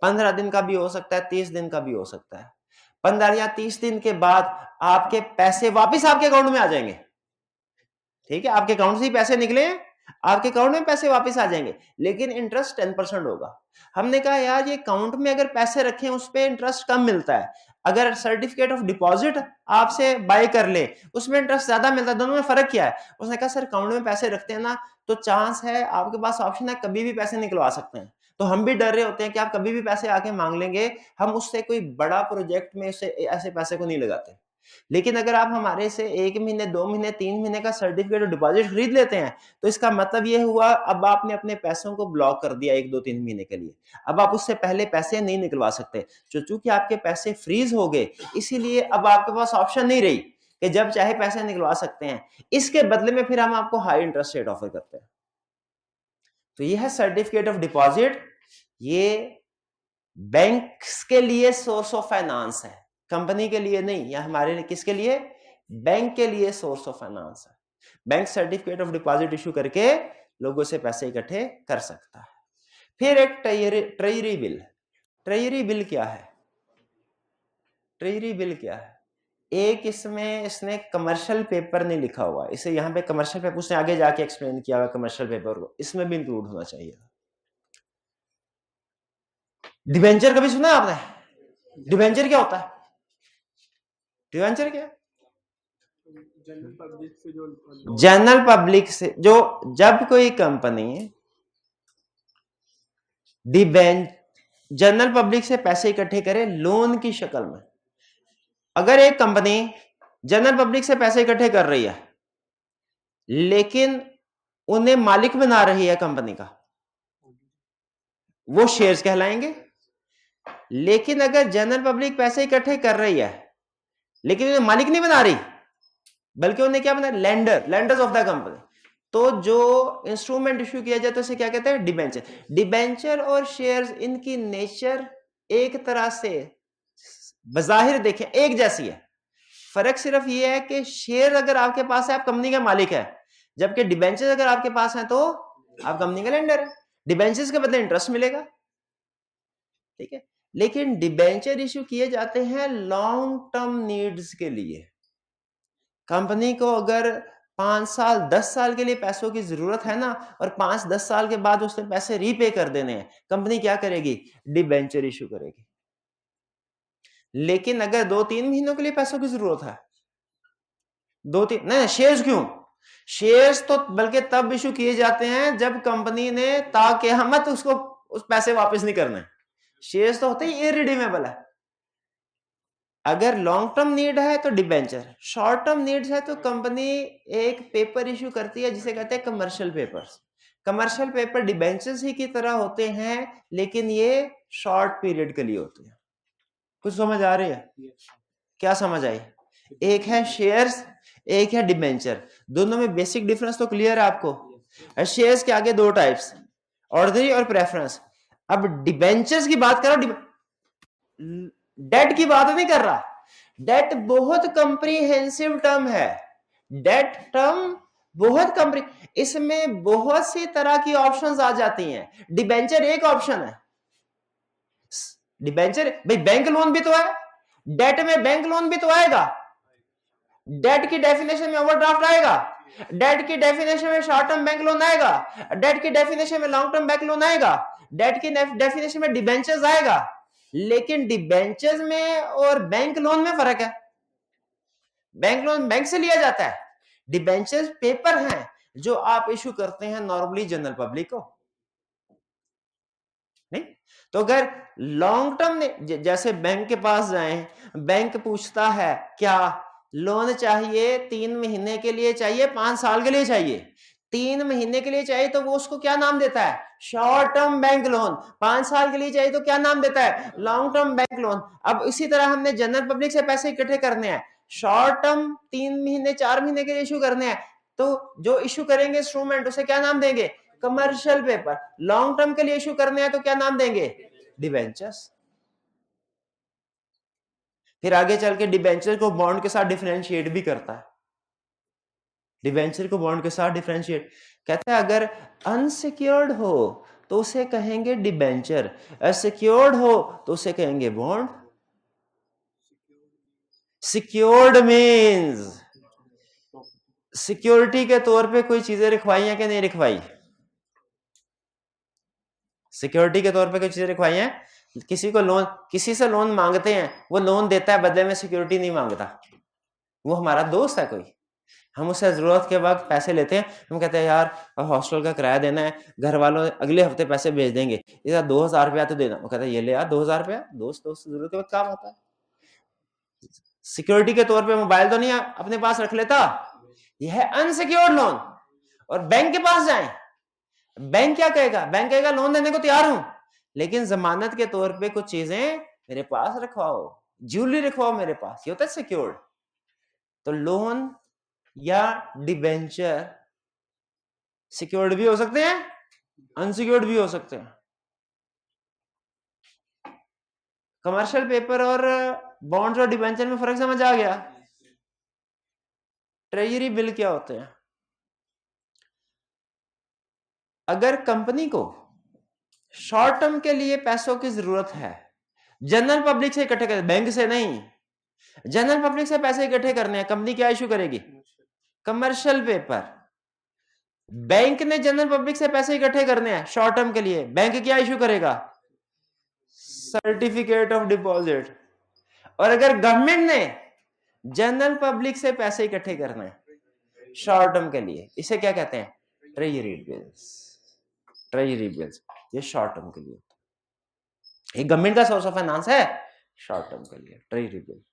पंद्रह दिन का भी हो सकता है तीस दिन का भी हो सकता है पंद्रह या तीस दिन के बाद आपके पैसे वापस आपके अकाउंट में आ जाएंगे ठीक है आपके अकाउंट से ही पैसे निकले आपके अकाउंट में पैसे वापस आ जाएंगे लेकिन इंटरेस्ट टेन परसेंट होगा हमने कहा यार ये अकाउंट में अगर पैसे रखे उस पर इंटरेस्ट कम मिलता है अगर सर्टिफिकेट ऑफ डिपॉजिट आपसे बाय कर ले उसमें इंटरेस्ट ज्यादा मिलता है दोनों में फर्क क्या है उसने कहा सर अकाउंट में पैसे रखते हैं ना तो चांस है आपके पास ऑप्शन है कभी भी पैसे निकलवा सकते हैं तो हम भी डर रहे होते हैं कि आप कभी भी पैसे आके मांग लेंगे हम उससे कोई बड़ा प्रोजेक्ट में उससे ऐसे पैसे को नहीं लगाते लेकिन अगर आप हमारे से एक महीने दो महीने तीन महीने का सर्टिफिकेट डिपॉजिट खरीद लेते हैं तो इसका मतलब ये हुआ अब आपने अपने पैसों को ब्लॉक कर दिया एक दो तीन महीने के लिए अब आप उससे पहले पैसे नहीं निकलवा सकते जो चूंकि आपके पैसे फ्रीज हो गए इसीलिए अब आपके पास ऑप्शन नहीं रही कि जब चाहे पैसे निकलवा सकते हैं इसके बदले में फिर हम आपको हाई इंटरेस्ट रेट ऑफर करते हैं तो यह है सर्टिफिकेट ऑफ डिपॉजिट ये बैंक के लिए सोर्स ऑफ फाइनेंस है कंपनी के लिए नहीं या हमारे लिए किसके लिए बैंक के लिए सोर्स ऑफ फाइनेंस है bank certificate of deposit issue करके लोगों से पैसे इकट्ठे कर सकता है फिर एक ट्रेजरी बिल ट्रेजरी बिल क्या है ट्रेजरी बिल क्या है एक इसमें इसने कमर्शियल पेपर नहीं लिखा हुआ इसे यहां पे कमर्शियल पेपर उसने आगे जाके एक्सप्लेन किया हुआ कमर्शियल पेपर को इसमें भी इंक्लूड होना चाहिए डिवेंचर कभी सुना आपने डिवेंचर क्या होता है तो आंसर क्या जनरल पब्लिक से जो जनरल पब्लिक से जो जब कोई कंपनी डिबेंच जनरल पब्लिक से पैसे इकट्ठे करे लोन की शक्ल में अगर एक कंपनी जनरल पब्लिक से पैसे इकट्ठे कर रही है लेकिन उन्हें मालिक बना रही है कंपनी का वो शेयर्स कहलाएंगे लेकिन अगर जनरल पब्लिक पैसे इकट्ठे कर रही है लेकिन उन्हें मालिक नहीं बना रही बल्कि उन्हें क्या बना lender lenders of the company तो जो इंस्ट्रूमेंट इश्यू किया जाए तो उसे क्या कहते हैं डिबेंचर डिबेंचर और शेयर इनकी नेचर एक तरह से बजाहिर देखें एक जैसी है फर्क सिर्फ ये है कि शेयर अगर आपके पास है आप कंपनी का मालिक है जबकि डिबेंचर अगर आपके पास है तो आप कंपनी का लेंडर है डिबेंचर के बदले इंटरेस्ट मिलेगा ठीक है लेकिन डिबेंचर इश्यू किए जाते हैं लॉन्ग टर्म नीड्स के लिए कंपनी को अगर पांच साल दस साल के लिए पैसों की जरूरत है ना और पांच दस साल के बाद उसने पैसे रीपे कर देने हैं कंपनी क्या करेगी डिबेंचर इशू करेगी लेकिन अगर दो तीन महीनों के लिए पैसों की जरूरत है दो तीन नहीं शेयर्स क्यों शेयर्स तो बल्कि तब इशू किए जाते हैं जब कंपनी ने ताकि हम उसको उस पैसे वापस नहीं करने शेयर्स तो होते ही इरिडीमेबल है अगर लॉन्ग टर्म नीड है तो डिबेंचर शॉर्ट टर्म नीड्स है तो कंपनी एक पेपर इश्यू करती है जिसे कहते हैं commercial papers commercial paper debentures ही की तरह होते हैं लेकिन ये शॉर्ट पीरियड के लिए होते हैं कुछ समझ आ रही है क्या समझ आई एक है शेयर्स एक है डिबेंचर दोनों में बेसिक डिफरेंस तो क्लियर है आपको शेयर्स के आगे दो टाइप्स ऑर्डरी और प्रेफरेंस अब डिबेंचर्स की बात करो डेट की बात नहीं कर रहा डेट बहुत कंप्रीहेंसिव टर्म है डेट टर्म बहुत कंप्री इसमें बहुत सी तरह की ऑप्शंस आ जाती हैं डिबेंचर एक ऑप्शन है डिबेंचर भाई बैंक लोन भी तो है डेट में बैंक लोन भी तो आएगा डेट की डेफिनेशन में ओवरड्राफ्ट आएगा डेट की डेफिनेशन में शॉर्ट टर्म बैंक लोन आएगा डेट की डेफिनेशन में लॉन्ग टर्म बैंक लोन आएगा डेट की डेफिनेशन में डिबेंचर्स आएगा लेकिन डिबेंचर्स में और बैंक लोन में फर्क है बैंक लोन बैंक से लिया जाता है डिबेंचर्स पेपर है जो आप इशू करते हैं नॉर्मली जनरल पब्लिक को नहीं तो अगर लॉन्ग टर्म जैसे बैंक के पास जाए बैंक पूछता है क्या लोन चाहिए तीन महीने के लिए चाहिए पांच साल के लिए चाहिए तीन महीने के लिए चाहिए तो वो उसको क्या नाम देता है शॉर्ट टर्म बैंक लोन पांच साल के लिए चाहिए तो क्या नाम देता है लॉन्ग टर्म बैंक लोन अब इसी तरह हमने जनरल पब्लिक से पैसे इकट्ठे करने हैं शॉर्ट टर्म तीन महीने चार महीने के लिए इशू करने हैं तो जो इशू करेंगे इंस्ट्रूमेंट उसे क्या नाम देंगे कमर्शियल पेपर लॉन्ग टर्म के लिए इशू करने हैं तो क्या नाम देंगे डिवेंचर्स फिर आगे चल के डिवेंचर को बॉन्ड के साथ डिफ्रेंशिएट भी करता है डिवेंचर को बॉन्ड के साथ डिफ्रेंशिएट कहते हैं अगर अनसिक्योर्ड हो तो उसे कहेंगे डिबेंचर असिक्योर्ड हो तो उसे कहेंगे बॉन्ड सिक्योर्ड मीन्स सिक्योरिटी के तौर पे कोई चीजें रिखवाई हैं कि नहीं रिखवाई सिक्योरिटी के तौर पे कोई चीजें रिखवाई हैं किसी को लोन किसी से लोन मांगते हैं वो लोन देता है बदले में सिक्योरिटी नहीं मांगता वो हमारा दोस्त है कोई हम उससे ज़रूरत के वक्त पैसे लेते हैं हम कहते हैं यार हॉस्टल का किराया देना है घर वालों अगले हफ्ते पैसे भेज देंगे दो हज़ार रुपया तो देना वो कहता है ये ले यार दो हज़ार रुपया दोस्त दोस्त ज़रूरत के वक्त काम आता है सिक्योरिटी के तौर पे मोबाइल तो नहीं अपने पास रख लेता यह है अनसिक्योर्ड लोन और बैंक के पास जाए बैंक क्या कहेगा बैंक कहेगा लोन देने को तैयार हूं लेकिन जमानत के तौर पे कुछ चीजें मेरे पास रखवाओ ज्वेलरी रखवाओ मेरे पास ये होता है सिक्योर्ड तो लोन या डिबेंचर सिक्योर्ड भी हो सकते हैं अनसिक्योर्ड भी हो सकते हैं कमर्शियल पेपर और बॉन्ड्स uh, और डिबेंचर में फर्क समझ आ गया ट्रेजरी बिल क्या होते हैं अगर कंपनी को शॉर्ट टर्म के लिए पैसों की जरूरत है जनरल पब्लिक से इकट्ठे कर बैंक से नहीं जनरल पब्लिक से पैसे इकट्ठे करने हैं कंपनी क्या इश्यू करेगी कमर्शियल पेपर बैंक ने जनरल पब्लिक से पैसे इकट्ठे करने हैं शॉर्ट टर्म के लिए बैंक क्या इश्यू करेगा सर्टिफिकेट ऑफ डिपॉजिट और अगर गवर्नमेंट ने जनरल पब्लिक से पैसे इकट्ठे करने हैं शॉर्ट टर्म के लिए इसे क्या कहते हैं ट्रेजरी बिल्स ट्रेजरी बिल्स ये शॉर्ट टर्म के लिए गवर्नमेंट का सोर्स ऑफ फाइनेंस है शॉर्ट टर्म के लिए ट्रेजरी बिल्स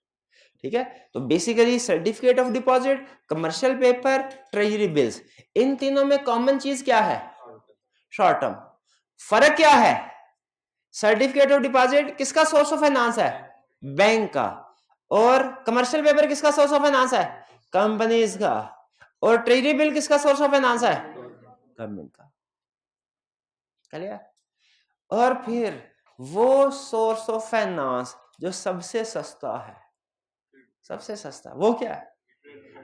ठीक है तो basically certificate of deposit commercial paper treasury bills इन तीनों में कॉमन चीज क्या है शॉर्ट टर्म फर्क क्या है सर्टिफिकेट ऑफ डिपॉजिट किसका सोर्स ऑफ फाइनेंस है बैंक का और कमर्शियल पेपर किसका सोर्स ऑफ फाइनेंस है कंपनीज का और ट्रेजरी बिल किसका सोर्स ऑफ फाइनेंस है गवर्नमेंट का क्लियर और फिर वो सोर्स ऑफ फाइनेंस जो सबसे सस्ता है सबसे सस्ता वो क्या है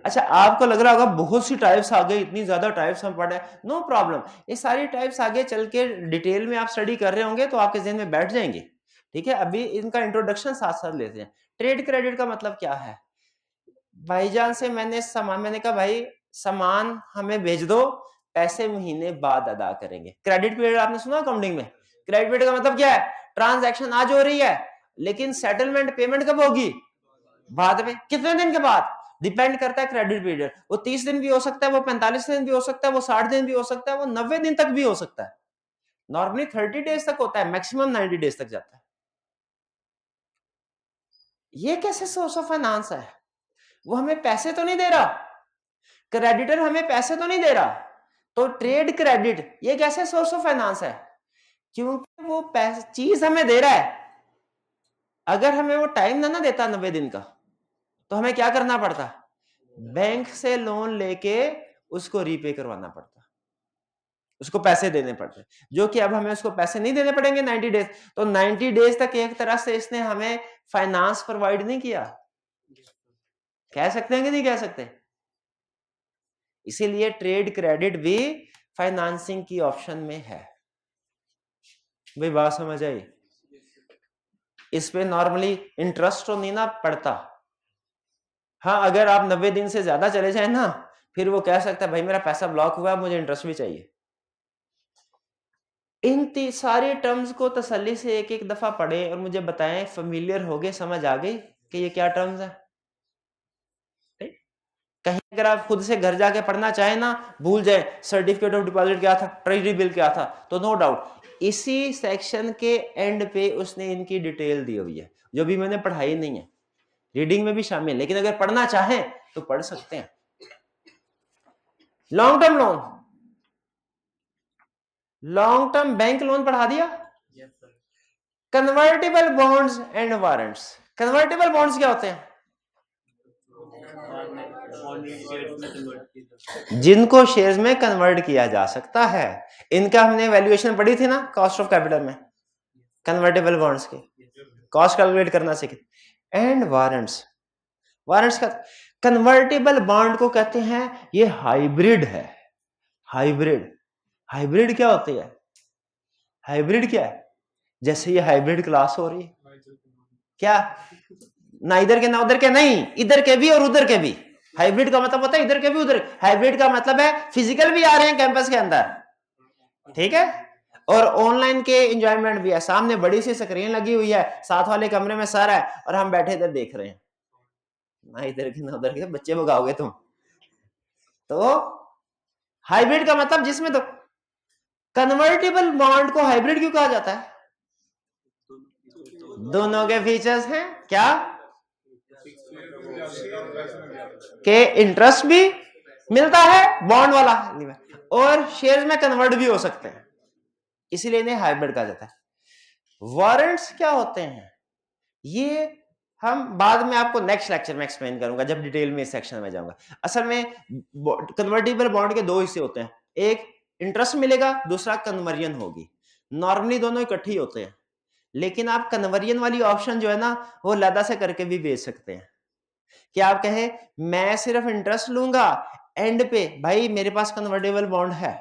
अच्छा आपको लग रहा होगा बहुत सी टाइप्स आ गई इतनी ज्यादा टाइप्स हम पढ़े नो प्रॉब्लम ये सारी टाइप्स आगे चल के डिटेल में आप स्टडी कर रहे होंगे तो आपके जहन में बैठ जाएंगे ठीक है अभी इनका इंट्रोडक्शन साथ साथ लेते हैं ट्रेड क्रेडिट का मतलब क्या है भाईजान से मैंने सामान मैंने कहा भाई सामान हमें भेज दो पैसे महीने बाद अदा करेंगे क्रेडिट पीरियड आपने सुना अकाउंटिंग में क्रेडिट पीरियड का मतलब क्या है ट्रांजैक्शन आज हो रही है लेकिन सेटलमेंट पेमेंट कब होगी बाद में कितने दिन के बाद डिपेंड करता है क्रेडिट पीरियड वो तीस दिन भी हो सकता है वो पैंतालीस दिन भी हो सकता है वो साठ दिन भी हो सकता है वो नब्बे दिन तक भी हो सकता है नॉर्मली थर्टी डेज तक होता है मैक्सिमम नाइनटी डेज तक जाता है ये कैसे सोर्स ऑफ फाइनेंस है वो हमें पैसे तो नहीं दे रहा क्रेडिटर हमें पैसे तो नहीं दे रहा तो ट्रेड क्रेडिट ये कैसे सोर्स ऑफ फाइनेंस है क्योंकि वो चीज हमें दे रहा है अगर हमें वो टाइम ना ना देता नब्बे दिन का तो हमें क्या करना पड़ता बैंक से लोन लेके उसको रीपे करवाना पड़ता उसको पैसे देने पड़ते जो कि अब हमें उसको पैसे नहीं देने पड़ेंगे 90 डेज तो 90 डेज तक एक तरह से इसने हमें फाइनेंस प्रोवाइड नहीं किया कह सकते हैं कि नहीं कह सकते इसीलिए ट्रेड क्रेडिट भी फाइनेंसिंग की ऑप्शन में है भाई बात समझ आई इस पे नॉर्मली इंटरेस्ट तो नहीं ना पड़ता हाँ अगर आप नब्बे दिन से ज्यादा चले जाए ना फिर वो कह सकता है भाई मेरा पैसा ब्लॉक हुआ मुझे इंटरेस्ट भी चाहिए इन सारे टर्म्स को तसल्ली से एक एक दफा पढ़े और मुझे बताएं फेमिलियर हो गए समझ आ गई कि ये क्या टर्म्स है कहीं अगर आप खुद से घर जाके पढ़ना चाहें ना भूल जाए सर्टिफिकेट ऑफ डिपॉजिट क्या था ट्रेजरी बिल क्या था तो नो डाउट इसी सेक्शन के एंड पे उसने इनकी डिटेल दी हुई है जो भी मैंने पढ़ाई नहीं है रीडिंग में भी शामिल लेकिन अगर पढ़ना चाहें तो पढ़ सकते हैं long term loan long term bank loan पढ़ा दिया convertible bonds and warrants convertible bonds क्या होते हैं जिनको शेयर्स में कन्वर्ट किया जा सकता है इनका हमने वैल्यूएशन पढ़ी थी ना कॉस्ट ऑफ कैपिटल में कन्वर्टेबल बॉन्ड्स की कॉस्ट कैलकुलेट करना सीखे एंड वारंट्स वारंट्स का कन्वर्टेबल बॉन्ड को कहते हैं ये हाइब्रिड है हाइब्रिड हाइब्रिड क्या होती है हाइब्रिड क्या है जैसे ये हाइब्रिड क्लास हो रही है क्या ना इधर के ना उधर के नहीं इधर के भी और उधर के भी हाइब्रिड का मतलब होता है इधर के भी उधर हाइब्रिड का मतलब है फिजिकल भी आ रहे हैं कैंपस के अंदर ठीक है और ऑनलाइन के एंजॉयमेंट भी है सामने बड़ी सी स्क्रीन लगी हुई है साथ वाले कमरे में सर है और हम बैठे इधर देख रहे हैं ना इधर के ना उधर के तो बच्चे भगाओगे तुम तो हाइब्रिड का मतलब जिसमें तो कन्वर्टेबल बॉन्ड को हाइब्रिड क्यों कहा जाता है दोनों के फीचर्स हैं क्या के इंटरेस्ट भी मिलता है बॉन्ड वाला और शेयर्स में कन्वर्ट भी हो सकते हैं इसीलिए इन्हें हाइब्रिड कहा जाता है वारंट्स क्या होते हैं ये हम बाद में आपको नेक्स्ट लेक्चर में एक्सप्लेन करूंगा जब डिटेल में इस सेक्शन में जाऊंगा असल में कन्वर्टेबल बॉन्ड के दो हिस्से होते हैं एक इंटरेस्ट मिलेगा दूसरा कन्वर्जन होगी नॉर्मली दोनों इकट्ठे होते हैं लेकिन आप कन्वर्जन वाली ऑप्शन जो है ना वो लदा से करके भी बेच सकते हैं कि आप कहे मैं सिर्फ इंटरेस्ट लूंगा एंड पे भाई मेरे पास कन्वर्टेबल बॉन्ड है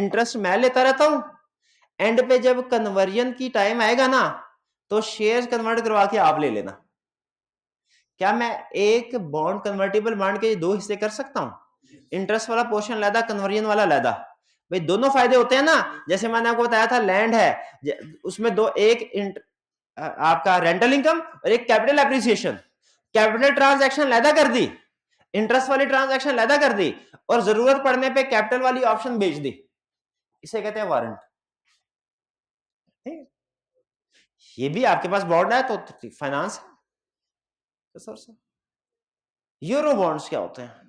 इंटरेस्ट मैं लेता रहता हूं एंड पे जब कन्वर्जन की टाइम आएगा ना तो शेयर कन्वर्ट करवा के आप ले लेना क्या मैं एक बॉन्ड कन्वर्टेबल बॉन्ड के दो हिस्से कर सकता हूं इंटरेस्ट वाला पोर्शन लैदा कन्वर्जन वाला लैदा भाई दोनों फायदे होते हैं ना जैसे मैंने आपको बताया था लैंड है उसमें दो एक इंट, आपका रेंटल इनकम और एक कैपिटल एप्रिसिएशन कैपिटल ट्रांजेक्शन लैदा कर दी इंटरेस्ट वाली ट्रांजेक्शन लैदा कर दी और जरूरत पड़ने पर कैपिटल वाली ऑप्शन बेच दी इसे कहते हैं वारंट ये भी आपके पास बॉन्ड है तो फाइनेंस तो, तो सर सर यूरो बॉन्ड्स क्या होते हैं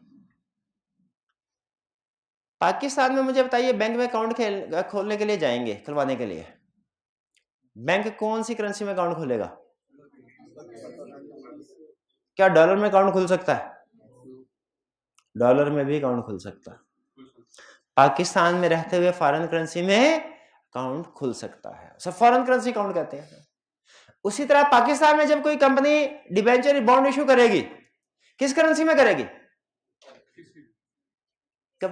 पाकिस्तान में मुझे बताइए बैंक में अकाउंट खोलने के लिए जाएंगे खुलवाने के लिए बैंक कौन सी करेंसी में अकाउंट खोलेगा क्या डॉलर में अकाउंट खुल सकता है डॉलर में भी अकाउंट खुल सकता है पाकिस्तान में रहते हुए फॉरेन करेंसी में अकाउंट खुल सकता है सब फॉरन करेंसी अकाउंट कहते हैं उसी तरह पाकिस्तान में जब कोई कंपनी डिबेंचर बॉन्ड इशू करेगी किस करेंसी में करेगी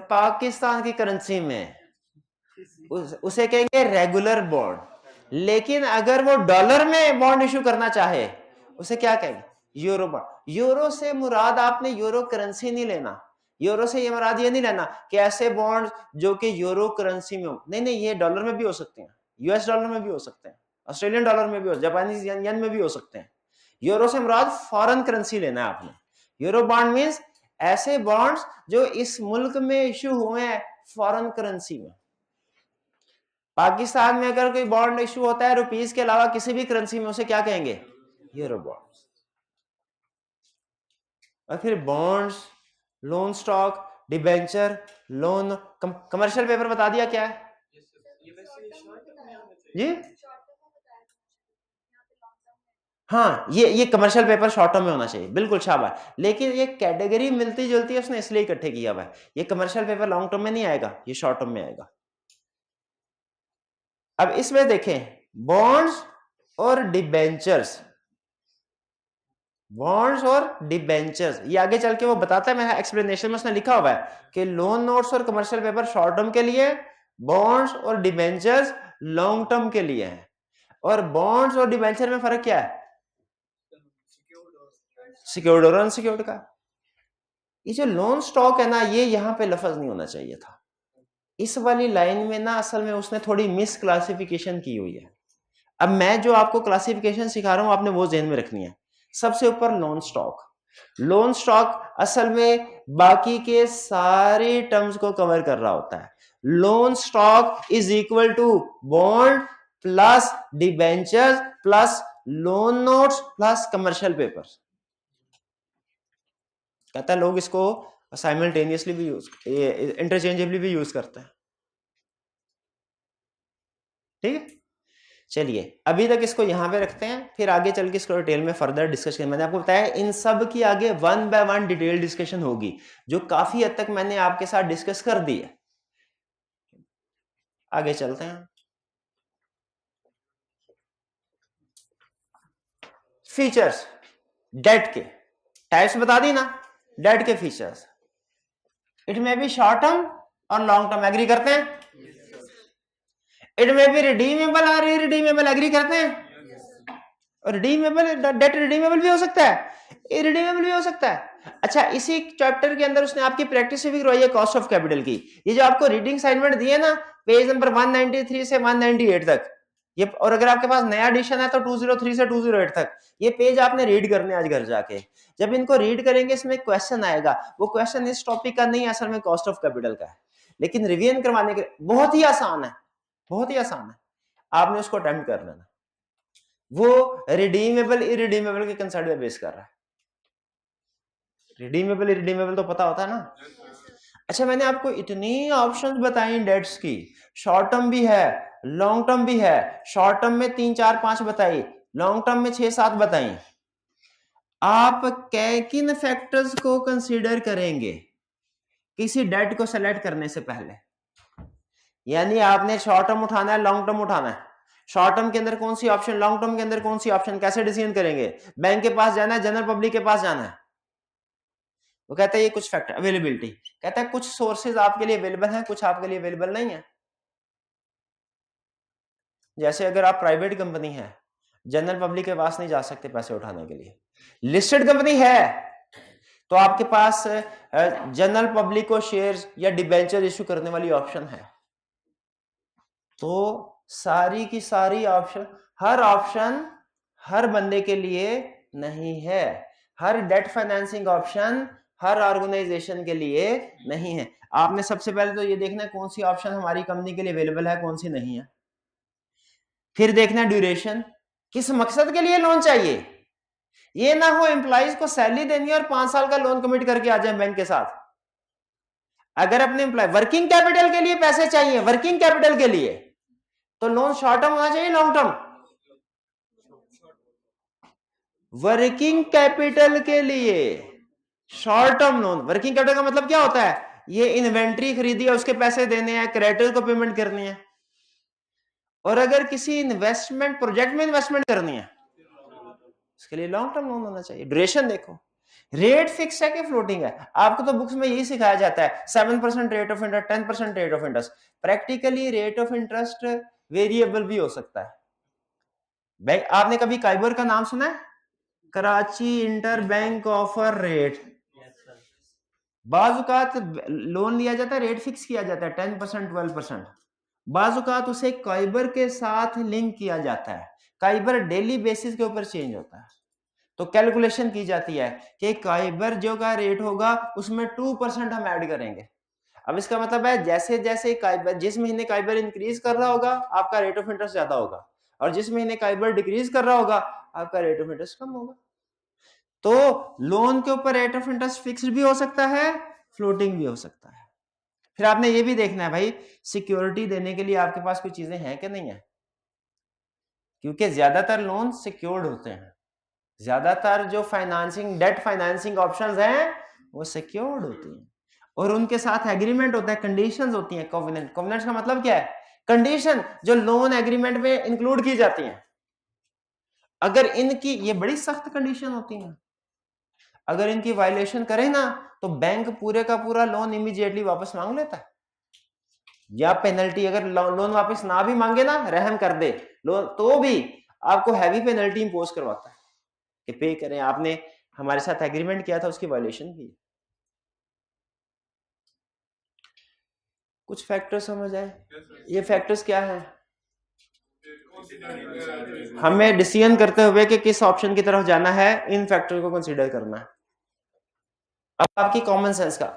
पाकिस्तान की करेंसी में उस, उसे कहेंगे रेगुलर बॉन्ड लेकिन अगर वो डॉलर में बॉन्ड इशू करना चाहे उसे क्या कहेंगे यूरो बॉन्ड यूरो से मुराद आपने यूरो करेंसी नहीं लेना यूरो से ये मराद ये नहीं लेना कि ऐसे बॉन्ड जो कि यूरो करेंसी में हो नहीं नहीं ये डॉलर में भी हो सकते हैं यूएस डॉलर में भी हो सकते हैं ऑस्ट्रेलियन डॉलर में भी हो जापानीज यन में भी हो सकते हैं यूरो से मराद फॉरन करेंसी लेना है आपने यूरो बॉन्ड मीन्स ऐसे बॉन्ड्स जो इस मुल्क में इशू हुए हैं फॉरन करेंसी में पाकिस्तान में अगर कोई बॉन्ड इशू होता है रुपीज के अलावा किसी भी करेंसी में उसे क्या कहेंगे यूरो बॉन्ड्स और फिर bonds loan stock debenture loan commercial paper बता दिया क्या है जी हाँ ये ये कमर्शियल पेपर शॉर्ट टर्म में होना चाहिए बिल्कुल शाबाश लेकिन ये कैटेगरी मिलती जुलती है उसने इसलिए इकट्ठे किया हुआ है ये कमर्शियल पेपर लॉन्ग टर्म में नहीं आएगा ये शॉर्ट टर्म में आएगा अब इसमें देखें बॉन्ड्स और डिबेंचर्स बॉन्ड्स और डिबेंचर्स ये आगे चल के वो बताता है मेरा एक्सप्लेनेशन में उसने लिखा हुआ है कि लोन नोट्स और कमर्शियल पेपर शॉर्ट टर्म के लिए बॉन्ड्स और डिबेंचर्स लॉन्ग टर्म के लिए हैं और बॉन्ड्स और डिबेंचर में फर्क क्या है सिक्योर्ड और अनसिक्योर्ड का ये जो लोन स्टॉक है ना ये यहाँ पे लफज नहीं होना चाहिए था इस वाली लाइन में ना असल में उसने थोड़ी मिस क्लासिफिकेशन की हुई है अब मैं जो आपको क्लासिफिकेशन सिखा रहा हूं आपने वो जहन में रखनी है सबसे ऊपर लोन स्टॉक लोन स्टॉक असल में बाकी के सारे टर्म्स को कवर कर रहा होता है loan stock is equal to bond plus debenture plus loan notes plus commercial paper कहता है लोग इसको साइमल्टेनियसली भी यूज इंटरचेंजेबली भी यूज करते हैं ठीक है चलिए अभी तक इसको यहां पे रखते हैं फिर आगे चल के इसको डिटेल में फर्दर डिस्कस मैंने आपको बताया इन सब की आगे one by one detail discussion होगी जो काफी हद तक मैंने आपके साथ डिस्कस कर दी है आगे चलते हैं फीचर्स डेट के टाइप्स बता दी ना डेट के फीचर्स इट मे भी शॉर्ट टर्म और लॉन्ग टर्म एग्री करते हैं इट मे बी रिडीमेबल और इरिडीमेबल एग्री करते हैं और रिडीमेबल डेट रिडीमेबल भी हो सकता है इरिडीमेबल भी हो सकता है अच्छा इसी चैप्टर के अंदर उसने आपकी प्रैक्टिस भी करवाई है कॉस्ट ऑफ कैपिटल की ये जो आपको रीडिंग असाइनमेंट दिए ना पेज नंबर 193 से 198 तक ये और अगर आपके पास नया एडिशन है तो 203 से 208 तक ये पेज आपने रीड करने आज घर जाके जब इनको रीड करेंगे इसमें क्वेश्चन आएगा वो क्वेश्चन इस टॉपिक का नहीं है असल में कॉस्ट ऑफ कैपिटल का है लेकिन रिवीजन करवाने के बहुत ही आसान है बहुत ही आसान है आपने उसको अटेम्प्ट कर लेना वो रिडीमेबल इरिडीमेबल के कंसेप्ट पे बेस कर रहा है रिडीमेबल इरिडीमेबल तो पता होता है ना अच्छा मैंने आपको इतनी ऑप्शंस बताई डेट्स की शॉर्ट टर्म भी है लॉन्ग टर्म भी है शॉर्ट टर्म में तीन चार पांच बताई लॉन्ग टर्म में छह सात बताई आप किन फैक्टर्स को कंसीडर करेंगे किसी डेट को सेलेक्ट करने से पहले यानी आपने शॉर्ट टर्म उठाना है लॉन्ग टर्म उठाना है शॉर्ट टर्म के अंदर कौन सी ऑप्शन लॉन्ग टर्म के अंदर कौन सी ऑप्शन कैसे डिसीजन करेंगे बैंक के पास जाना है जनरल पब्लिक के पास जाना है वो कहता है ये कुछ फैक्टर अवेलेबिलिटी कहता है कुछ सोर्सेज आपके लिए अवेलेबल हैं कुछ आपके लिए अवेलेबल नहीं है जैसे अगर आप प्राइवेट कंपनी है जनरल पब्लिक के पास नहीं जा सकते पैसे उठाने के लिए लिस्टेड कंपनी है तो आपके पास जनरल पब्लिक को शेयर्स या डिबेंचर इश्यू करने वाली ऑप्शन है तो सारी की सारी ऑप्शन हर ऑप्शन हर बंदे के लिए नहीं है हर डेट फाइनेंसिंग ऑप्शन हर ऑर्गेनाइजेशन के लिए नहीं है आपने सबसे पहले तो ये देखना है कौन सी ऑप्शन हमारी कंपनी के लिए अवेलेबल है कौन सी नहीं है फिर देखना ड्यूरेशन किस मकसद के लिए लोन चाहिए ये ना हो एम्प्लाइज को सैलरी देनी और पांच साल का लोन कमिट करके आ जाए बैंक के साथ अगर अपने एम्प्लॉय वर्किंग कैपिटल के लिए पैसे चाहिए वर्किंग कैपिटल के लिए तो लोन शॉर्ट टर्म होना चाहिए लॉन्ग टर्म वर्किंग कैपिटल के लिए short term loan working capital का मतलब क्या होता है ये इन्वेंट्री खरीदी है उसके पैसे देने हैं क्रेडिटर को पेमेंट करनी है और अगर किसी इन्वेस्टमेंट प्रोजेक्ट में इन्वेस्टमेंट करनी है उसके लिए लॉन्ग टर्म लोन होना चाहिए ड्यूरेशन देखो रेट फिक्स है कि फ्लोटिंग है आपको तो बुक्स में यही सिखाया जाता है seven percent rate of interest ten percent rate of interest practically rate of interest variable भी हो सकता है बैंक आपने कभी काइबर का नाम सुना है Karachi inter bank offer rate बाजुकात लोन लिया जाता है रेट फिक्स किया जाता है टेन परसेंट ट्वेल्व परसेंट बाजुकात उसे काइबर के साथ लिंक किया जाता है काइबर डेली बेसिस के ऊपर चेंज होता है तो कैलकुलेशन की जाती है कि काइबर जो का रेट होगा उसमें टू परसेंट हम ऐड करेंगे अब इसका मतलब है जैसे जैसे काइबर जिस महीने काइबर इंक्रीज कर रहा होगा आपका रेट ऑफ इंटरेस्ट ज्यादा होगा और जिस महीने काइबर डिक्रीज कर रहा होगा आपका रेट ऑफ इंटरेस्ट कम होगा तो लोन के ऊपर रेट ऑफ इंटरेस्ट फिक्स भी हो सकता है फ्लोटिंग भी हो सकता है फिर आपने ये भी देखना है भाई सिक्योरिटी देने के लिए आपके पास कोई चीजें हैं कि नहीं है क्योंकि ज्यादातर लोन सिक्योर्ड होते हैं ज्यादातर जो फाइनेंसिंग डेट फाइनेंसिंग ऑप्शंस हैं वो सिक्योर्ड होती हैं और उनके साथ एग्रीमेंट होता है कंडीशंस होती हैं कोविनेंट कोविनेंट्स का मतलब क्या है कंडीशन जो लोन एग्रीमेंट में इंक्लूड की जाती हैं अगर इनकी ये बड़ी सख्त कंडीशन होती है अगर इनकी वायलेशन करें ना तो बैंक पूरे का पूरा लोन इमीजिएटली वापस मांग लेता है या पेनल्टी अगर लो, लोन वापस ना भी मांगे ना रहम कर दे लोन तो भी आपको हैवी पेनल्टी इंपोज करवाता है कि पे करें आपने हमारे साथ एग्रीमेंट किया था उसकी वायलेशन की है कुछ फैक्टर्स समझ आए ये फैक्टर्स क्या है हमें डिसीजन करते हुए कि किस ऑप्शन की तरफ जाना है इन फैक्टर को कंसीडर करना है अब आपकी कॉमन सेंस का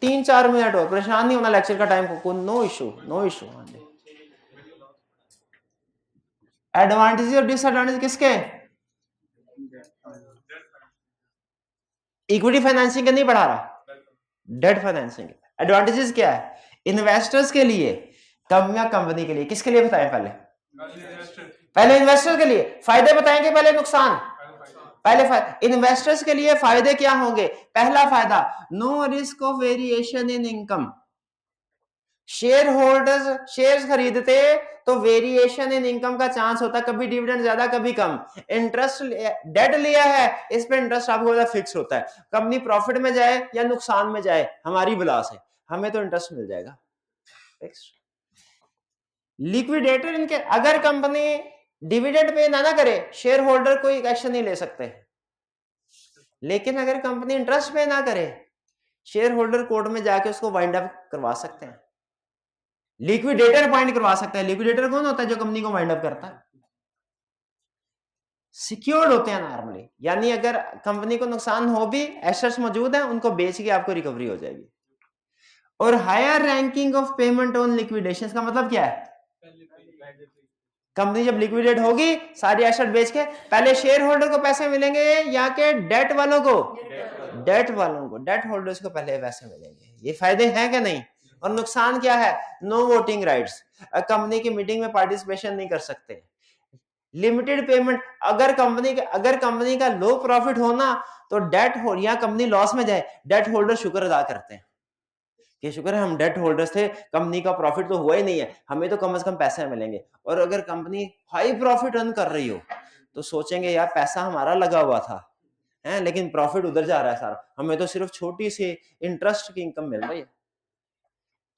तीन चार मिनट और परेशान नहीं होना लेक्चर का टाइम को नो इशू नो इशू हाँ जी एडवांटेज और डिसएडवांटेज किसके इक्विटी फाइनेंसिंग का नहीं पढ़ा रहा डेट फाइनेंसिंग एडवांटेजेस क्या है इन्वेस्टर्स के लिए कम या कंपनी के लिए किसके लिए बताएं पहले पहले इन्वेस्टर्स के लिए फायदे बताएंगे पहले नुकसान पहले इन्वेस्टर्स के लिए फायदे क्या होंगे पहला फायदा no risk of variation in income share holders share खरीदते तो वेरिएशन इन इनकम का चांस होता कभी डिविडेंड ज्यादा कभी कम इंटरेस्ट डेट लिया है इस पर इंटरेस्ट आपको फिक्स होता है कंपनी प्रॉफिट में जाए या नुकसान में जाए हमारी बुला से हमें तो इंटरेस्ट मिल जाएगा लिक्विडेटर इनके अगर कंपनी डिविडेंड पे ना ना करे शेयर होल्डर कोई एक्शन नहीं ले सकते लेकिन अगर कंपनी इंटरेस्ट पे ना करे शेयर होल्डर कोर्ट में जाके उसको वाइंड अप करवा सकते हैं लिक्विडेटर पॉइंट करवा सकते हैं लिक्विडेटर कौन होता है जो कंपनी को वाइंड अप करता है सिक्योर्ड होते हैं नॉर्मली यानी अगर कंपनी को नुकसान हो भी एसेट्स मौजूद है उनको बेच के आपको रिकवरी हो जाएगी और higher ranking of payment on liquidation का मतलब क्या है कंपनी जब लिक्विडेट होगी सारी एसेट बेच के पहले शेयर होल्डर को पैसे मिलेंगे या के डेट वालों को डेट वालों को डेट होल्डर्स को पहले पैसे मिलेंगे ये फायदे हैं क्या नहीं और नुकसान क्या है नो वोटिंग राइट्स कंपनी की मीटिंग में पार्टिसिपेशन नहीं कर सकते लिमिटेड पेमेंट अगर कंपनी अगर कंपनी का लो प्रॉफिट होना तो डेट हो या कंपनी लॉस में जाए डेट होल्डर शुक्र अदा करते हैं कि शुक्र है हम डेट होल्डर्स थे कंपनी का प्रॉफिट तो हुआ ही नहीं है हमें तो कम से कम पैसे मिलेंगे और अगर कंपनी हाई प्रॉफिट रन कर रही हो तो सोचेंगे यार पैसा हमारा लगा हुआ था है लेकिन प्रॉफिट उधर जा रहा है सारा हमें तो सिर्फ छोटी सी इंटरेस्ट की इनकम मिल रही है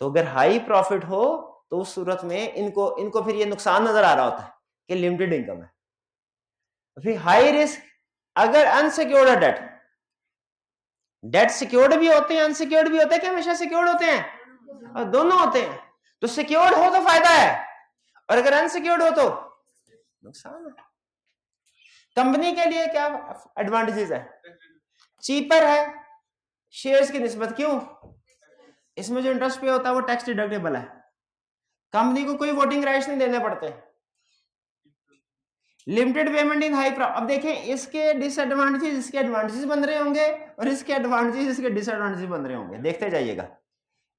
तो अगर हाई प्रॉफिट हो तो उस सूरत में इनको इनको फिर ये नुकसान नजर आ रहा होता है कि लिमिटेड इनकम है फिर हाई रिस्क अगर अनसिक्योर्ड डेट डेट सिक्योर्ड भी होते हैं अनसिक्योर्ड भी होते हैं हमेशा सिक्योर्ड होते हैं और दोनों होते हैं तो सिक्योर्ड हो तो फायदा है और अगर अनसिक्योर्ड हो तो नुकसान है कंपनी के लिए क्या एडवांटेजेस है चीपर है शेयर्स की निस्बत क्यों इसमें जो इंटरेस्ट पे होता है वो टैक्स डिडक्टेबल है कंपनी को कोई वोटिंग राइट्स नहीं देने पड़ते लिमिटेड पेमेंट इन हाई अब देखें इसके डिसएडवांटेजेस इसके एडवांटेजेस बन रहे होंगे और इसके एडवांटेजेस इसके डिसएडवांटेजेस बन रहे होंगे देखते जाइएगा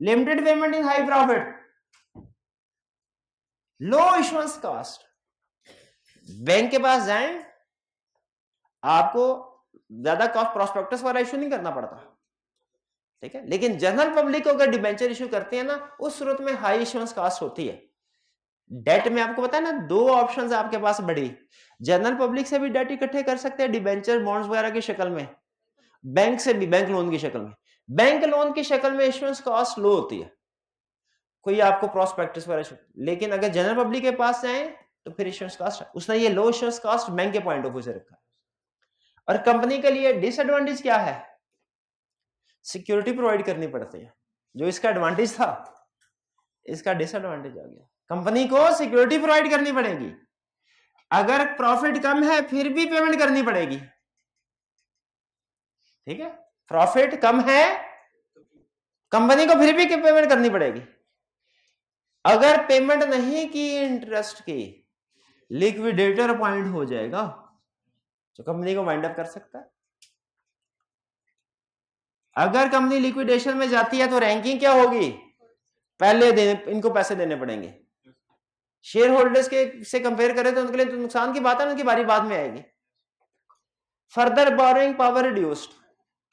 limited payment in high profit low issuance cost bank के पास जाए आपको ज्यादा कॉस्ट प्रोस्पेक्टस वाला इशू नहीं करना पड़ता ठीक है लेकिन जनरल पब्लिक को अगर डिबेंचर इशू करते हैं ना उस सूरत में हाई इश्योरेंस कॉस्ट होती है डेट में आपको पता है ना दो ऑप्शन आपके पास बड़ी जनरल पब्लिक से भी डेट इकट्ठे कर सकते हैं डिबेंचर बॉन्ड्स वगैरह की शक्ल में बैंक से भी बैंक लोन की शक्ल में बैंक लोन की शक्ल में इंश्योरेंस कॉस्ट लो होती है कोई आपको प्रोस्पेक्टिस वगैरह लेकिन अगर जनरल पब्लिक के पास जाए तो फिर इंश्योरेंस कॉस्ट उसने ये लो इंश्योरेंस कॉस्ट बैंक के पॉइंट ऑफ व्यू से रखा और कंपनी के लिए डिसएडवांटेज क्या है सिक्योरिटी प्रोवाइड करनी पड़ती है जो इसका एडवांटेज था इसका डिसएडवांटेज आ गया कंपनी को सिक्योरिटी प्रोवाइड करनी पड़ेगी अगर प्रॉफिट कम है फिर भी पेमेंट करनी पड़ेगी ठीक है प्रॉफिट कम है कंपनी को फिर भी पेमेंट करनी पड़ेगी अगर पेमेंट नहीं की इंटरेस्ट की लिक्विडेटर पॉइंट हो जाएगा तो कंपनी को वाइंड अप कर सकता है अगर कंपनी लिक्विडेशन में जाती है तो रैंकिंग क्या होगी पहले इनको पैसे देने पड़ेंगे शेयर होल्डर्स के से कंपेयर करें तो उनके लिए तो नुकसान की बात है उनकी बारी बाद में आएगी further borrowing power reduced